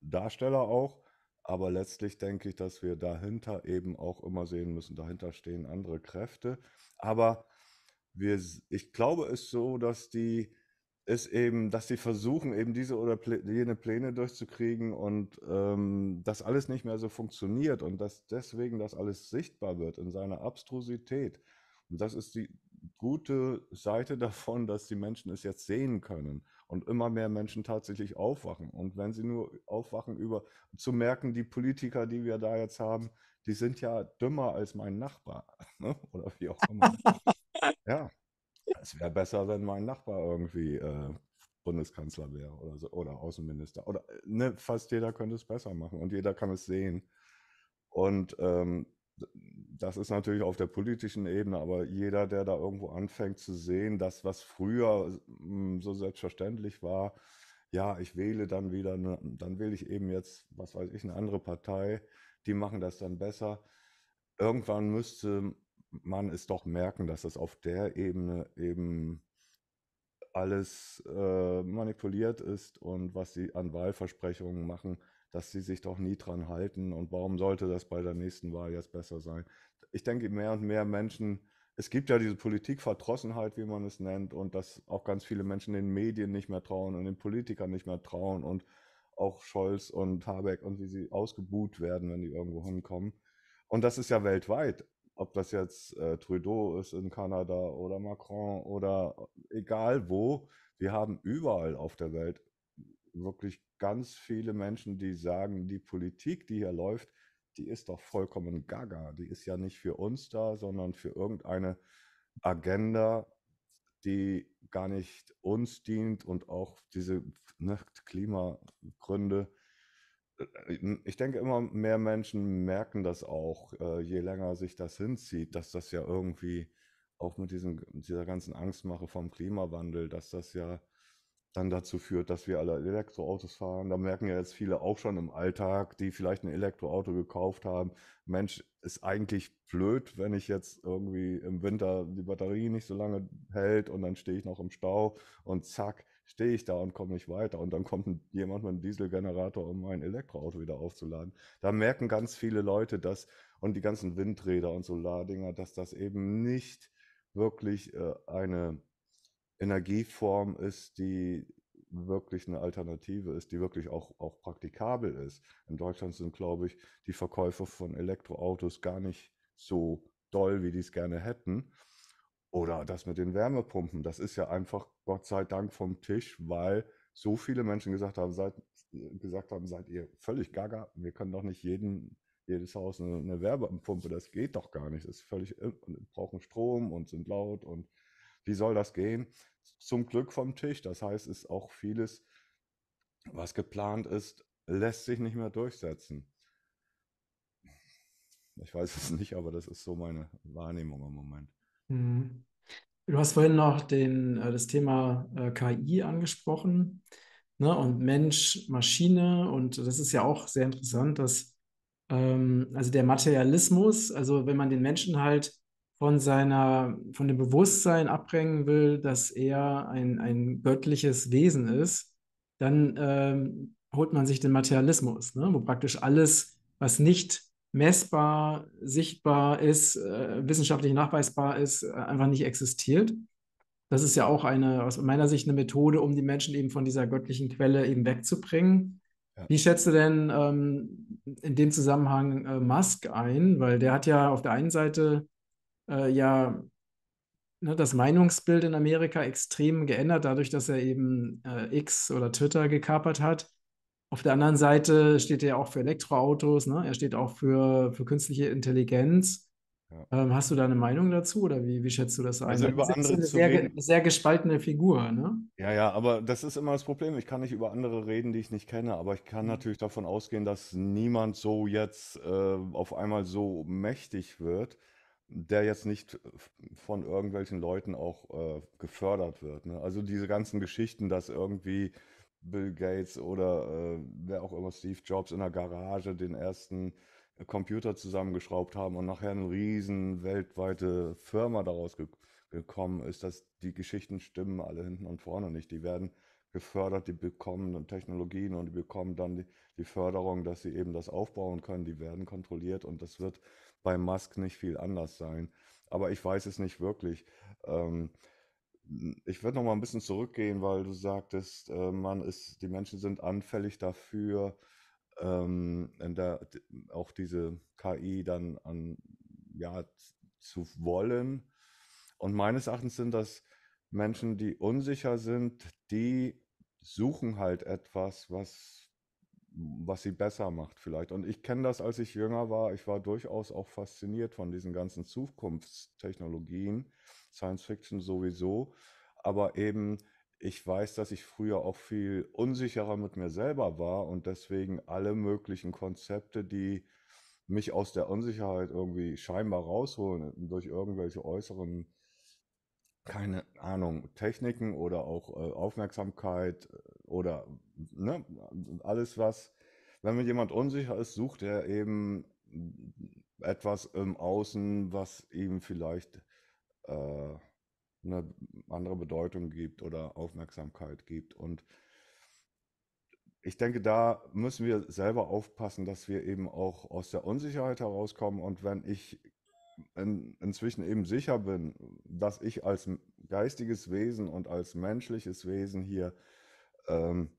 [SPEAKER 1] Darsteller auch. Aber letztlich denke ich, dass wir dahinter eben auch immer sehen müssen, dahinter stehen andere Kräfte. Aber wir, ich glaube es so, dass die ist eben, dass sie versuchen, eben diese oder jene Pläne durchzukriegen und ähm, dass alles nicht mehr so funktioniert und dass deswegen das alles sichtbar wird in seiner Abstrusität. Und das ist die gute Seite davon, dass die Menschen es jetzt sehen können und immer mehr Menschen tatsächlich aufwachen. Und wenn sie nur aufwachen, über zu merken, die Politiker, die wir da jetzt haben, die sind ja dümmer als mein Nachbar ne, oder wie auch immer. ja es wäre besser, wenn mein Nachbar irgendwie äh, Bundeskanzler wäre oder so, oder Außenminister. Oder äh, ne, fast jeder könnte es besser machen und jeder kann es sehen. Und ähm, das ist natürlich auf der politischen Ebene, aber jeder, der da irgendwo anfängt zu sehen, das, was früher mh, hm, so selbstverständlich war, ja, ich wähle dann wieder, eine, dann wähle ich eben jetzt, was weiß ich, eine andere Partei, die machen das dann besser. Irgendwann müsste man es doch merken, dass das auf der Ebene eben alles äh, manipuliert ist und was sie an Wahlversprechungen machen, dass sie sich doch nie dran halten. Und warum sollte das bei der nächsten Wahl jetzt besser sein? Ich denke, mehr und mehr Menschen, es gibt ja diese Politikverdrossenheit, wie man es nennt, und dass auch ganz viele Menschen den Medien nicht mehr trauen und den Politikern nicht mehr trauen und auch Scholz und Habeck und wie sie ausgebuht werden, wenn die irgendwo hinkommen. Und das ist ja weltweit ob das jetzt äh, Trudeau ist in Kanada oder Macron oder egal wo, wir haben überall auf der Welt wirklich ganz viele Menschen, die sagen, die Politik, die hier läuft, die ist doch vollkommen gaga. Die ist ja nicht für uns da, sondern für irgendeine Agenda, die gar nicht uns dient und auch diese ne, Klimagründe ich denke, immer mehr Menschen merken das auch, äh, je länger sich das hinzieht, dass das ja irgendwie auch mit diesem, dieser ganzen Angstmache vom Klimawandel, dass das ja dann dazu führt, dass wir alle Elektroautos fahren. Da merken ja jetzt viele auch schon im Alltag, die vielleicht ein Elektroauto gekauft haben. Mensch, ist eigentlich blöd, wenn ich jetzt irgendwie im Winter die Batterie nicht so lange hält und dann stehe ich noch im Stau und zack, stehe ich da und komme nicht weiter. Und dann kommt jemand mit einem Dieselgenerator, um mein Elektroauto wieder aufzuladen. Da merken ganz viele Leute das und die ganzen Windräder und Solardinger, dass das eben nicht wirklich äh, eine Energieform ist, die wirklich eine Alternative ist, die wirklich auch, auch praktikabel ist. In Deutschland sind, glaube ich, die Verkäufe von Elektroautos gar nicht so doll, wie die es gerne hätten. Oder das mit den Wärmepumpen, das ist ja einfach Gott sei Dank vom Tisch, weil so viele Menschen gesagt haben, seid, gesagt haben, seid ihr völlig gaga, wir können doch nicht jeden, jedes Haus eine, eine Wärmepumpe, das geht doch gar nicht, das ist völlig, brauchen Strom und sind laut und wie soll das gehen? Zum Glück vom Tisch, das heißt, ist auch vieles, was geplant ist, lässt sich nicht mehr durchsetzen. Ich weiß es nicht, aber das ist so meine Wahrnehmung im Moment. Hm.
[SPEAKER 2] Du hast vorhin noch den, äh, das Thema äh, KI angesprochen ne? und Mensch, Maschine. Und das ist ja auch sehr interessant, dass ähm, also der Materialismus, also wenn man den Menschen halt von seiner, von dem Bewusstsein abbringen will, dass er ein, ein göttliches Wesen ist, dann ähm, holt man sich den Materialismus, ne? wo praktisch alles, was nicht messbar, sichtbar ist, äh, wissenschaftlich nachweisbar ist, äh, einfach nicht existiert. Das ist ja auch eine, aus meiner Sicht, eine Methode, um die Menschen eben von dieser göttlichen Quelle eben wegzubringen. Ja. Wie schätzt du denn ähm, in dem Zusammenhang äh, Musk ein? Weil der hat ja auf der einen Seite äh, ja ne, das Meinungsbild in Amerika extrem geändert, dadurch, dass er eben äh, X oder Twitter gekapert hat. Auf der anderen Seite steht er ja auch für Elektroautos, ne? er steht auch für, für künstliche Intelligenz. Ja. Ähm, hast du da eine Meinung dazu oder wie, wie schätzt du das ein? Also über das andere zu sehr, reden. sehr gespaltene Figur, ne?
[SPEAKER 1] Ja, ja, aber das ist immer das Problem. Ich kann nicht über andere reden, die ich nicht kenne, aber ich kann mhm. natürlich davon ausgehen, dass niemand so jetzt äh, auf einmal so mächtig wird, der jetzt nicht von irgendwelchen Leuten auch äh, gefördert wird. Ne? Also diese ganzen Geschichten, dass irgendwie Bill Gates oder äh, wer auch immer, Steve Jobs in der Garage den ersten äh, Computer zusammengeschraubt haben und nachher eine riesen weltweite Firma daraus ge gekommen ist, dass die Geschichten stimmen alle hinten und vorne nicht. Die werden gefördert, die bekommen dann Technologien und die bekommen dann die, die Förderung, dass sie eben das aufbauen können. Die werden kontrolliert und das wird bei Musk nicht viel anders sein. Aber ich weiß es nicht wirklich. Ähm, hm, ich würde noch mal ein bisschen zurückgehen, weil du sagtest, äh, man ist, die Menschen sind anfällig dafür, ähm, der, auch diese KI dann an, ja, zu wollen. Und meines Erachtens sind das Menschen, die unsicher sind, die suchen halt etwas, was, was sie besser macht vielleicht. Und ich kenne das, als ich jünger war. Ich war durchaus auch fasziniert von diesen ganzen Zukunftstechnologien Science Fiction sowieso, aber eben ich weiß, dass ich früher auch viel unsicherer mit mir selber war und deswegen alle möglichen Konzepte, die mich aus der Unsicherheit irgendwie scheinbar rausholen durch irgendwelche äußeren, keine Ahnung, Techniken oder auch äh, Aufmerksamkeit äh, oder ne, alles was, wenn mir jemand unsicher ist, sucht er eben etwas im Außen, was ihm vielleicht äh, eine andere Bedeutung gibt oder Aufmerksamkeit gibt. Und ich denke, da müssen wir selber aufpassen, dass wir eben auch aus der Unsicherheit herauskommen. Und wenn ich in, inzwischen eben sicher bin, dass ich als geistiges Wesen und als menschliches Wesen hier ähm,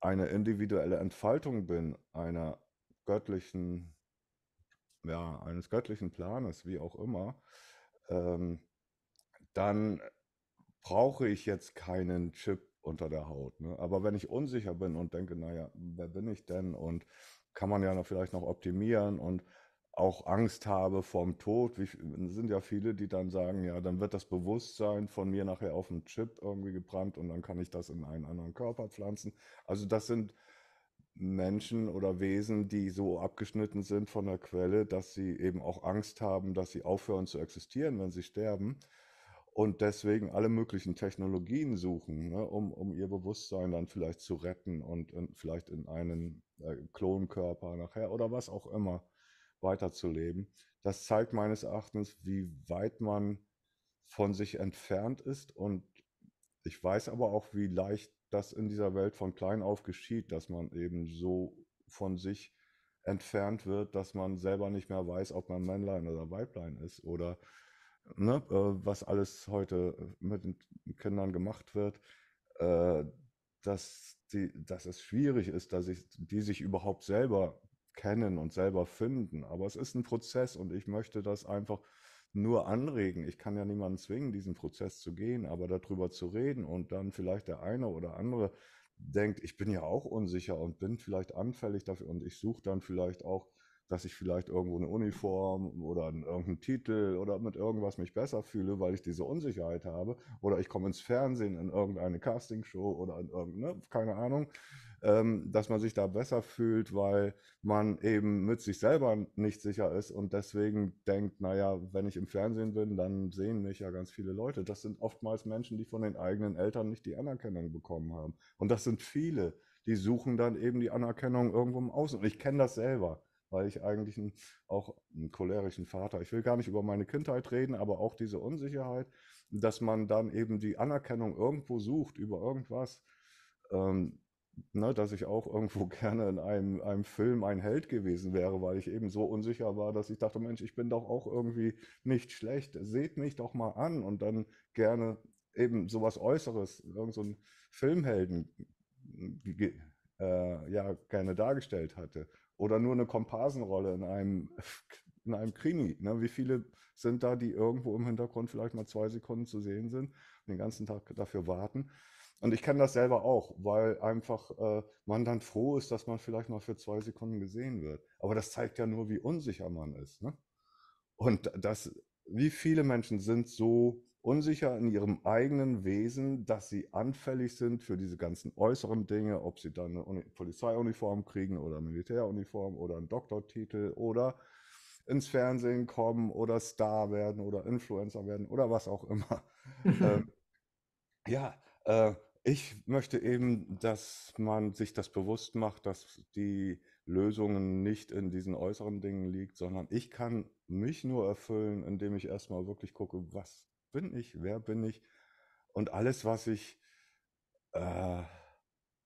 [SPEAKER 1] eine individuelle Entfaltung bin, einer göttlichen ja, eines göttlichen Planes, wie auch immer, ähm, dann brauche ich jetzt keinen Chip unter der Haut. Ne? Aber wenn ich unsicher bin und denke, naja, wer bin ich denn? Und kann man ja noch vielleicht noch optimieren und auch Angst habe vorm Tod. Wie, sind ja viele, die dann sagen, ja, dann wird das Bewusstsein von mir nachher auf dem Chip irgendwie gebrannt und dann kann ich das in einen anderen Körper pflanzen. Also das sind Menschen oder Wesen, die so abgeschnitten sind von der Quelle, dass sie eben auch Angst haben, dass sie aufhören zu existieren, wenn sie sterben. Und deswegen alle möglichen Technologien suchen, ne, um, um ihr Bewusstsein dann vielleicht zu retten und in, vielleicht in einen äh, Klonkörper nachher oder was auch immer weiterzuleben. Das zeigt meines Erachtens, wie weit man von sich entfernt ist. Und ich weiß aber auch, wie leicht das in dieser Welt von klein auf geschieht, dass man eben so von sich entfernt wird, dass man selber nicht mehr weiß, ob man Männlein oder Weiblein ist oder ne, äh, was alles heute äh, mit den Kindern gemacht wird, äh, dass, die, dass es schwierig ist, dass ich, die sich überhaupt selber kennen und selber finden. Aber es ist ein Prozess und ich möchte das einfach nur anregen. Ich kann ja niemanden zwingen, diesen Prozess zu gehen, aber darüber zu reden und dann vielleicht der eine oder andere denkt, ich bin ja auch unsicher und bin vielleicht anfällig dafür und ich suche dann vielleicht auch, dass ich vielleicht irgendwo eine Uniform oder einen, irgendeinen Titel oder mit irgendwas mich besser fühle, weil ich diese Unsicherheit habe. Oder ich komme ins Fernsehen in irgendeine Castingshow oder in irgendeine, keine Ahnung, ähm, dass man sich da besser fühlt, weil man eben mit sich selber nicht sicher ist und deswegen denkt, naja, wenn ich im Fernsehen bin, dann sehen mich ja ganz viele Leute. Das sind oftmals Menschen, die von den eigenen Eltern nicht die Anerkennung bekommen haben. Und das sind viele, die suchen dann eben die Anerkennung irgendwo im Außen. Und ich kenne das selber weil ich eigentlich einen, auch einen cholerischen Vater. Ich will gar nicht über meine Kindheit reden, aber auch diese Unsicherheit, dass man dann eben die Anerkennung irgendwo sucht über irgendwas. Ähm, ne, dass ich auch irgendwo gerne in einem, einem Film ein Held gewesen wäre, weil ich eben so unsicher war, dass ich dachte, Mensch, ich bin doch auch irgendwie nicht schlecht, seht mich doch mal an und dann gerne eben sowas Äußeres, irgendeinen so Filmhelden hm, äh, ja gerne dargestellt hatte. Oder nur eine Komparsenrolle in einem, in einem Krimi. Ne? Wie viele sind da, die irgendwo im Hintergrund vielleicht mal zwei Sekunden zu sehen sind und den ganzen Tag dafür warten? Und ich kenne das selber auch, weil einfach äh, man dann froh ist, dass man vielleicht mal für zwei Sekunden gesehen wird. Aber das zeigt ja nur, wie unsicher man ist. Ne? Und das, wie viele Menschen sind so unsicher in ihrem eigenen Wesen, dass sie anfällig sind für diese ganzen äußeren Dinge, ob sie dann eine Polizeiuniform kriegen oder Militäruniform oder einen Doktortitel oder ins Fernsehen kommen oder Star werden oder Influencer werden oder was auch immer. ähm, ja, äh, ich möchte eben, dass man sich das bewusst macht, dass die Lösungen nicht in diesen äußeren Dingen liegt, sondern ich kann mich nur erfüllen, indem ich erstmal wirklich gucke, was bin ich, wer bin ich und alles, was ich äh,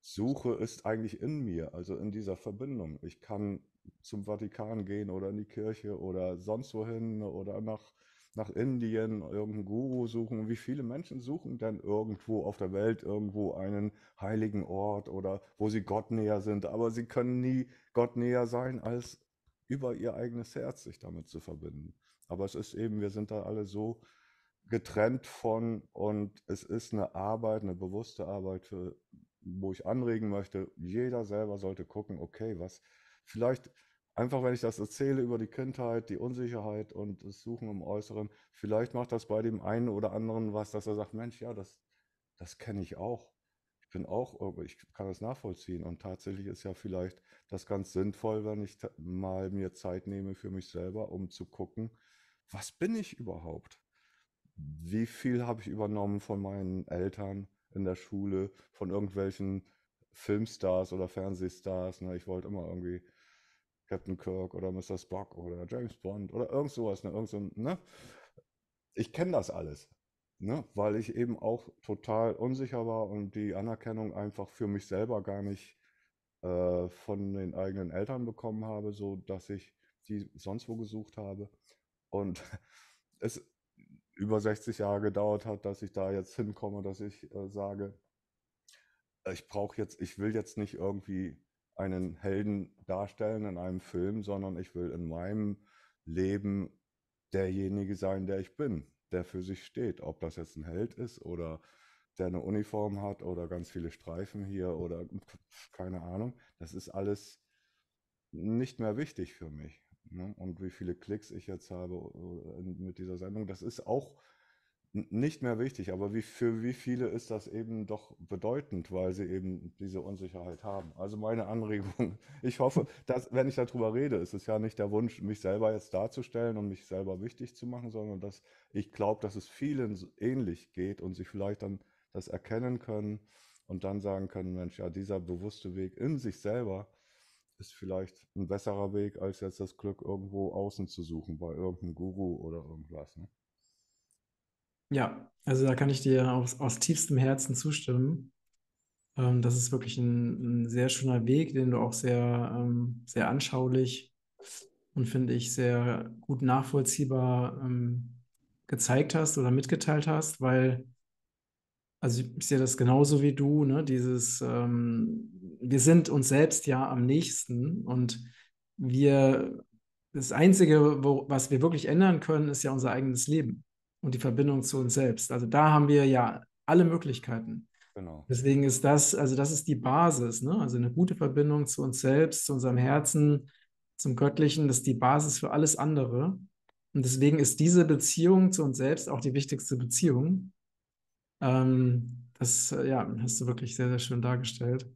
[SPEAKER 1] suche, ist eigentlich in mir, also in dieser Verbindung. Ich kann zum Vatikan gehen oder in die Kirche oder sonst wohin oder nach nach Indien irgendeinen Guru suchen. wie viele Menschen suchen denn irgendwo auf der Welt irgendwo einen heiligen Ort oder wo sie Gott näher sind. Aber sie können nie Gott näher sein, als über ihr eigenes Herz sich damit zu verbinden. Aber es ist eben, wir sind da alle so getrennt von und es ist eine Arbeit, eine bewusste Arbeit, für, wo ich anregen möchte, jeder selber sollte gucken, okay, was vielleicht einfach, wenn ich das erzähle über die Kindheit, die Unsicherheit und das Suchen im Äußeren, vielleicht macht das bei dem einen oder anderen was, dass er sagt, Mensch, ja, das, das kenne ich auch. Ich bin auch, ich kann das nachvollziehen. Und tatsächlich ist ja vielleicht das ganz sinnvoll, wenn ich mal mir Zeit nehme für mich selber, um zu gucken, was bin ich überhaupt? Wie viel habe ich übernommen von meinen Eltern in der Schule, von irgendwelchen Filmstars oder Fernsehstars? Ne? Ich wollte immer irgendwie Captain Kirk oder Mr. Spock oder James Bond oder irgend sowas, ne? Irgend so, ne? Ich kenne das alles, ne? weil ich eben auch total unsicher war und die Anerkennung einfach für mich selber gar nicht äh, von den eigenen Eltern bekommen habe, so dass ich die sonst wo gesucht habe. Und es über 60 Jahre gedauert hat, dass ich da jetzt hinkomme, dass ich äh, sage, äh, ich brauche jetzt, ich will jetzt nicht irgendwie einen Helden darstellen in einem Film, sondern ich will in meinem Leben derjenige sein, der ich bin, der für sich steht. Ob das jetzt ein Held ist oder der eine Uniform hat oder ganz viele Streifen hier oder keine Ahnung. Das ist alles nicht mehr wichtig für mich. Ne? Und wie viele Klicks ich jetzt habe äh, mit dieser Sendung, das ist auch nicht mehr wichtig, aber wie, für wie viele ist das eben doch bedeutend, weil sie eben diese Unsicherheit haben. Also meine Anregung, ich hoffe, dass, wenn ich darüber rede, ist es ja nicht der Wunsch, mich selber jetzt darzustellen und mich selber wichtig zu machen, sondern dass ich glaube, dass es vielen so ähnlich geht und sie vielleicht dann das erkennen können und dann sagen können, Mensch, ja, dieser bewusste Weg in sich selber ist vielleicht ein besserer Weg, als jetzt das Glück irgendwo außen zu suchen, bei irgendeinem Guru oder irgendwas. Ne?
[SPEAKER 2] Ja, also da kann ich dir aus, aus tiefstem Herzen zustimmen. Ähm, das ist wirklich ein, ein, sehr schöner Weg, den du auch sehr, ähm, sehr anschaulich und finde ich sehr gut nachvollziehbar ähm, gezeigt hast oder mitgeteilt hast, weil, also ich sehe das genauso wie du, ne? dieses, ähm, wir sind uns selbst ja am nächsten und wir, das Einzige, wo, was wir wirklich ändern können, ist ja unser eigenes Leben und die Verbindung zu uns selbst. Also da haben wir ja alle Möglichkeiten. Genau. Deswegen ist das, also das ist die Basis, ne? also eine gute Verbindung zu uns selbst, zu unserem Herzen, zum Göttlichen, das ist die Basis für alles andere. Und deswegen ist diese Beziehung zu uns selbst auch die wichtigste Beziehung. Ähm, das äh, ja, hast du wirklich sehr, sehr schön dargestellt.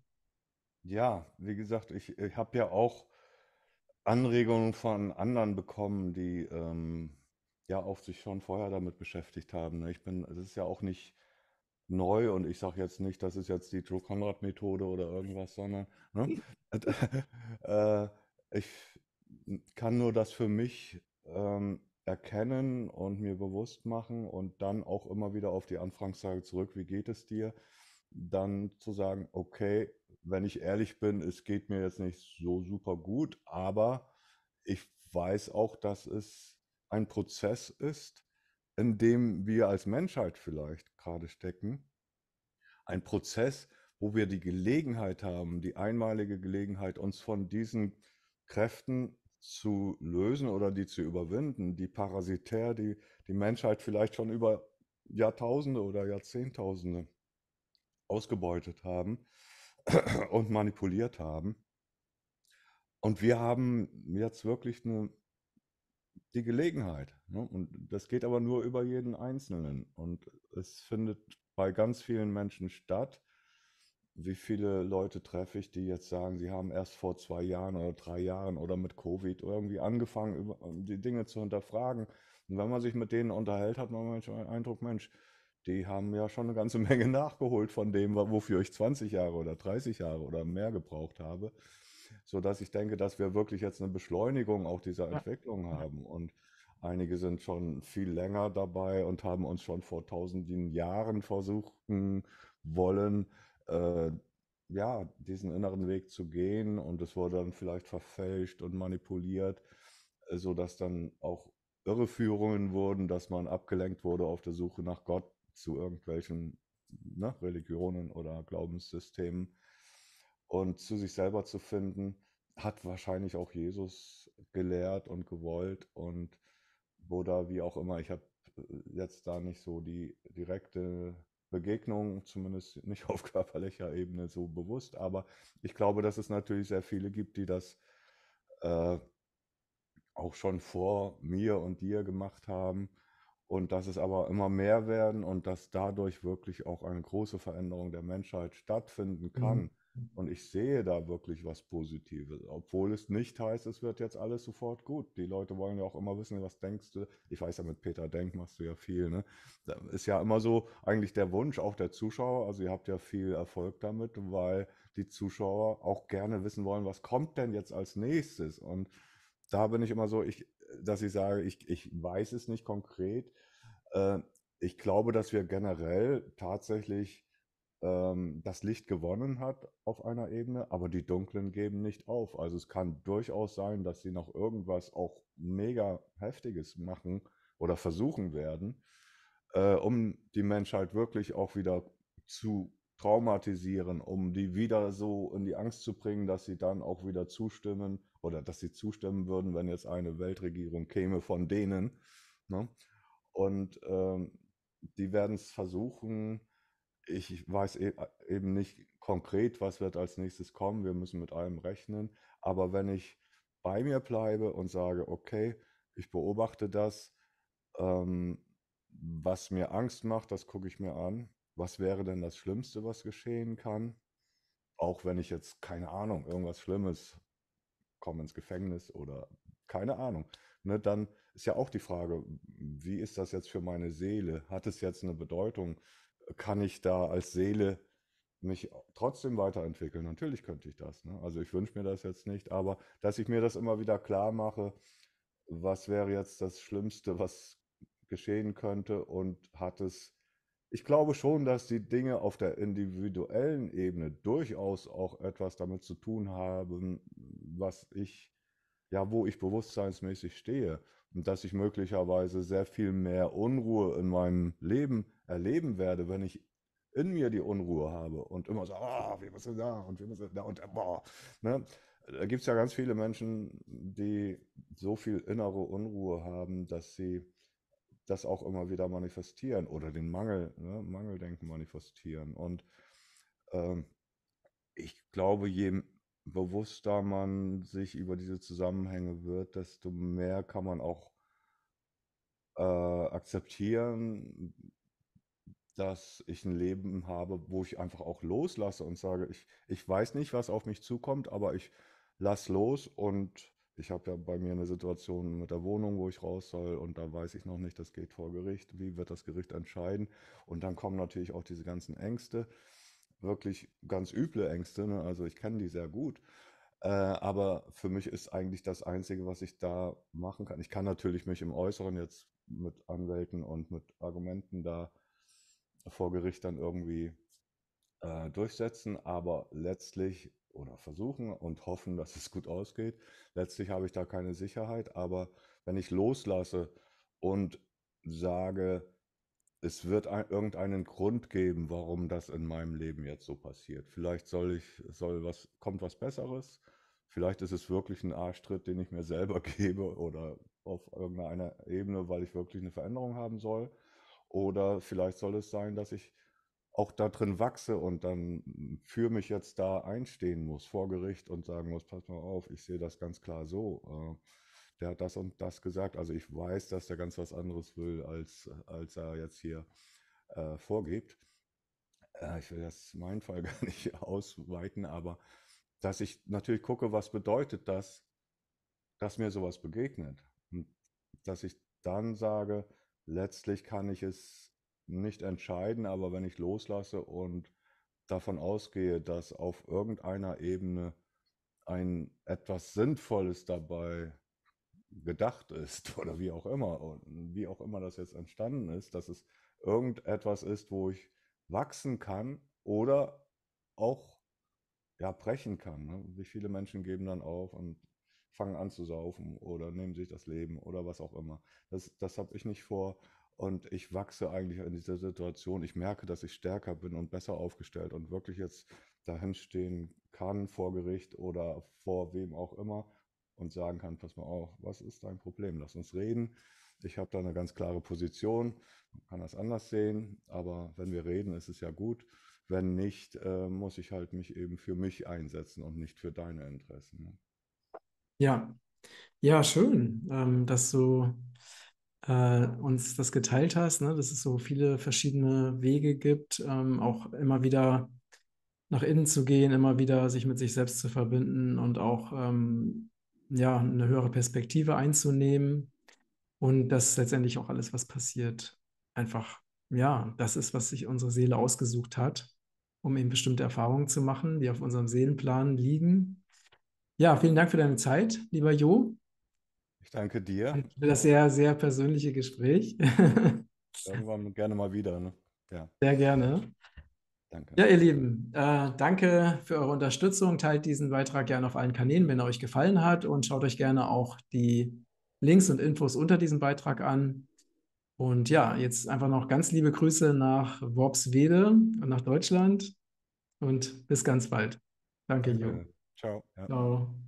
[SPEAKER 1] Ja, wie gesagt, ich, ich habe ja auch Anregungen von anderen bekommen, die ähm ja oft sich schon vorher damit beschäftigt haben. Ne? Ich bin, es ist ja auch nicht neu und ich sage jetzt nicht, das ist jetzt die Drew Conrad Methode oder irgendwas, sondern ne? Äh, ich kann nur das für mich ähm, erkennen und mir bewusst machen und dann auch immer wieder auf die Anfangsfrage zurück, wie geht es dir? Dann zu sagen, okay, wenn ich ehrlich bin, es geht mir jetzt nicht so super gut, aber ich weiß auch, dass es ein Prozess ist, in dem wir als Menschheit vielleicht gerade stecken. Ein Prozess, wo wir die Gelegenheit haben, die einmalige Gelegenheit, uns von diesen Kräften zu lösen oder die zu überwinden, die parasitär die, die Menschheit vielleicht schon über Jahrtausende oder Jahrzehntausende ausgebeutet haben und manipuliert haben. Und wir haben jetzt wirklich eine die Gelegenheit. Ne? Und das geht aber nur über jeden Einzelnen. Und es findet bei ganz vielen Menschen statt. Wie viele Leute treffe ich, die jetzt sagen, sie haben erst vor zwei Jahren oder drei Jahren oder mit Covid irgendwie angefangen, ähm, die Dinge zu hinterfragen. Und wenn man sich mit denen unterhält, hat man manchmal den Eindruck, Mensch, die haben ja schon eine ganze Menge nachgeholt von dem, wofür ich 20 Jahre oder 30 Jahre oder mehr gebraucht habe so dass ich denke, dass wir wirklich jetzt eine Beschleunigung auch dieser Entwicklung haben und Einige sind schon viel länger dabei und haben uns schon vor tausenden Jahren versuchen wollen, äh, ja, diesen inneren Weg zu gehen und es wurde dann vielleicht verfälscht und manipuliert, äh, so dass dann auch Irreführungen wurden, dass man abgelenkt wurde auf der Suche nach Gott zu irgendwelchen ne, Religionen oder Glaubenssystemen und zu sich selber zu finden, hat wahrscheinlich auch Jesus gelehrt und gewollt und Buddha, wie auch immer. Ich habe äh, jetzt da nicht so die direkte Begegnung, zumindest nicht auf körperlicher Ebene so bewusst, aber ich glaube, dass es natürlich sehr viele gibt, die das äh, auch schon vor mir und dir gemacht haben und dass es aber immer mehr werden und dass dadurch wirklich auch eine große Veränderung der Menschheit stattfinden mhm. kann. Mhm. Und ich sehe da wirklich was Positives, obwohl es nicht heißt, es wird jetzt alles sofort gut. Die Leute wollen ja auch immer wissen, was denkst du. Ich weiß ja, mit Peter Denk machst du ja viel. Ne? Da ist ja immer so eigentlich der Wunsch auch der Zuschauer. Also ihr habt ja viel Erfolg damit, weil die Zuschauer auch gerne wissen wollen, was kommt denn jetzt als nächstes. Und da bin ich immer so, ich, dass ich sage, ich, ich weiß es nicht konkret. Äh, ich glaube, dass wir generell tatsächlich ähm, das Licht gewonnen hat auf einer Ebene, aber die Dunklen geben nicht auf. Also es kann durchaus sein, dass sie noch irgendwas auch mega heftiges machen oder versuchen werden, äh, um die Menschheit wirklich auch wieder zu traumatisieren, um die wieder so in die Angst zu bringen, dass sie dann auch wieder zustimmen oder dass sie zustimmen würden, wenn jetzt eine Weltregierung käme von denen. Ne? Und ähm, die werden es versuchen, ich weiß e äh, eben nicht konkret, was wird als nächstes kommen. Wir müssen mit allem rechnen. Aber wenn ich bei mir bleibe und sage, okay, ich beobachte das, ähm, was mir Angst macht, das gucke ich mir an. Was wäre denn das Schlimmste, was geschehen kann? Auch wenn ich jetzt, keine Ahnung, irgendwas Schlimmes komme ins Gefängnis oder keine Ahnung. Ne, dann ist ja auch die Frage, wie ist das jetzt für meine Seele? Hat es jetzt eine Bedeutung? kann ich da als Seele mich trotzdem weiterentwickeln. Natürlich könnte ich das. Ne? Also ich wünsche mir das jetzt nicht, aber dass ich mir das immer wieder klar mache, was wäre jetzt das Schlimmste, was geschehen könnte und hat es. Ich glaube schon, dass die Dinge auf der individuellen Ebene durchaus auch etwas damit zu tun haben, was ich, ja, wo ich bewusstseinsmäßig stehe und dass ich möglicherweise sehr viel mehr Unruhe in meinem Leben habe erleben werde, wenn ich in mir die Unruhe habe und immer so, oh, wir müssen da und wir müssen da und äh, boah. Ne? Da gibt es ja ganz viele Menschen, die so viel innere Unruhe haben, dass sie das auch immer wieder manifestieren oder den Mangel, ne? Mangeldenken manifestieren. Und ähm, ich glaube, je bewusster man sich über diese Zusammenhänge wird, desto mehr kann man auch äh, akzeptieren, dass ich ein Leben habe, wo ich einfach auch loslasse und sage, ich, ich weiß nicht, was auf mich zukommt, aber ich lasse los und ich habe ja bei mir eine Situation mit der Wohnung, wo ich raus soll und da weiß ich noch nicht, das geht vor Gericht, wie wird das Gericht entscheiden und dann kommen natürlich auch diese ganzen Ängste, wirklich ganz üble Ängste, ne? also ich kenne die sehr gut. Äh, aber für mich ist eigentlich das Einzige, was ich da machen kann. Ich kann natürlich mich im Äußeren jetzt mit Anwälten und mit Argumenten da vor Gericht dann irgendwie äh, durchsetzen, aber letztlich oder versuchen und hoffen, dass es gut ausgeht. Letztlich habe ich da keine Sicherheit, aber wenn ich loslasse und sage, es wird ein, irgendeinen Grund geben, warum das in meinem Leben jetzt so passiert. Vielleicht soll ich, soll was, kommt was Besseres. Vielleicht ist es wirklich ein Arschtritt, den ich mir selber gebe oder auf irgendeiner Ebene, weil ich wirklich eine Veränderung haben soll. Oder vielleicht soll es sein, dass ich auch da drin wachse und dann für mich jetzt da einstehen muss vor Gericht und sagen muss, pass mal auf, ich sehe das ganz klar so. Äh, der hat das und das gesagt. Also ich weiß, dass der ganz was anderes will, als, als er jetzt hier äh, vorgibt. Äh, ich will das meinen Fall gar nicht ausweiten, aber dass ich natürlich gucke, was bedeutet das, dass mir sowas begegnet. Und dass ich dann sage, letztlich kann ich es nicht entscheiden, aber wenn ich loslasse und davon ausgehe, dass auf irgendeiner Ebene ein etwas Sinnvolles dabei gedacht ist oder wie auch immer und wie auch immer das jetzt entstanden ist, dass es irgendetwas ist, wo ich wachsen kann oder auch ja brechen kann. Ne? Wie viele Menschen geben dann auf und fangen an zu saufen oder nehmen sich das Leben oder was auch immer. Das, das habe ich nicht vor. Und ich wachse eigentlich in dieser Situation. Ich merke, dass ich stärker bin und besser aufgestellt und wirklich jetzt dahin stehen kann vor Gericht oder vor wem auch immer und sagen kann, pass mal auf, was ist dein Problem? Lass uns reden. Ich habe da eine ganz klare Position. Man kann das anders sehen, aber wenn wir reden, ist es ja gut. Wenn nicht, äh, muss ich halt mich eben für mich einsetzen und nicht für deine Interessen. Ne?
[SPEAKER 2] Ja, ja, schön, ähm, dass du äh, uns das geteilt hast, ne? dass es so viele verschiedene Wege gibt, ähm, auch immer wieder nach innen zu gehen, immer wieder sich mit sich selbst zu verbinden und auch ähm, ja, eine höhere Perspektive einzunehmen und dass letztendlich auch alles, was passiert, einfach, ja, das ist, was sich unsere Seele ausgesucht hat, um eben bestimmte Erfahrungen zu machen, die auf unserem Seelenplan liegen ja, vielen Dank für deine Zeit, lieber Jo.
[SPEAKER 1] Ich danke dir.
[SPEAKER 2] Für das sehr, sehr persönliche Gespräch.
[SPEAKER 1] Irgendwann gerne mal wieder. Ne?
[SPEAKER 2] Ja. Sehr gerne. Danke. Ja, ihr Lieben, äh, danke für eure Unterstützung. Teilt diesen Beitrag gerne auf allen Kanälen, wenn er euch gefallen hat. Und schaut euch gerne auch die Links und Infos unter diesem Beitrag an. Und ja, jetzt einfach noch ganz liebe Grüße nach Worpswede und nach Deutschland. Und bis ganz bald. Danke, danke. Jo. Ciao. Ja. Ciao.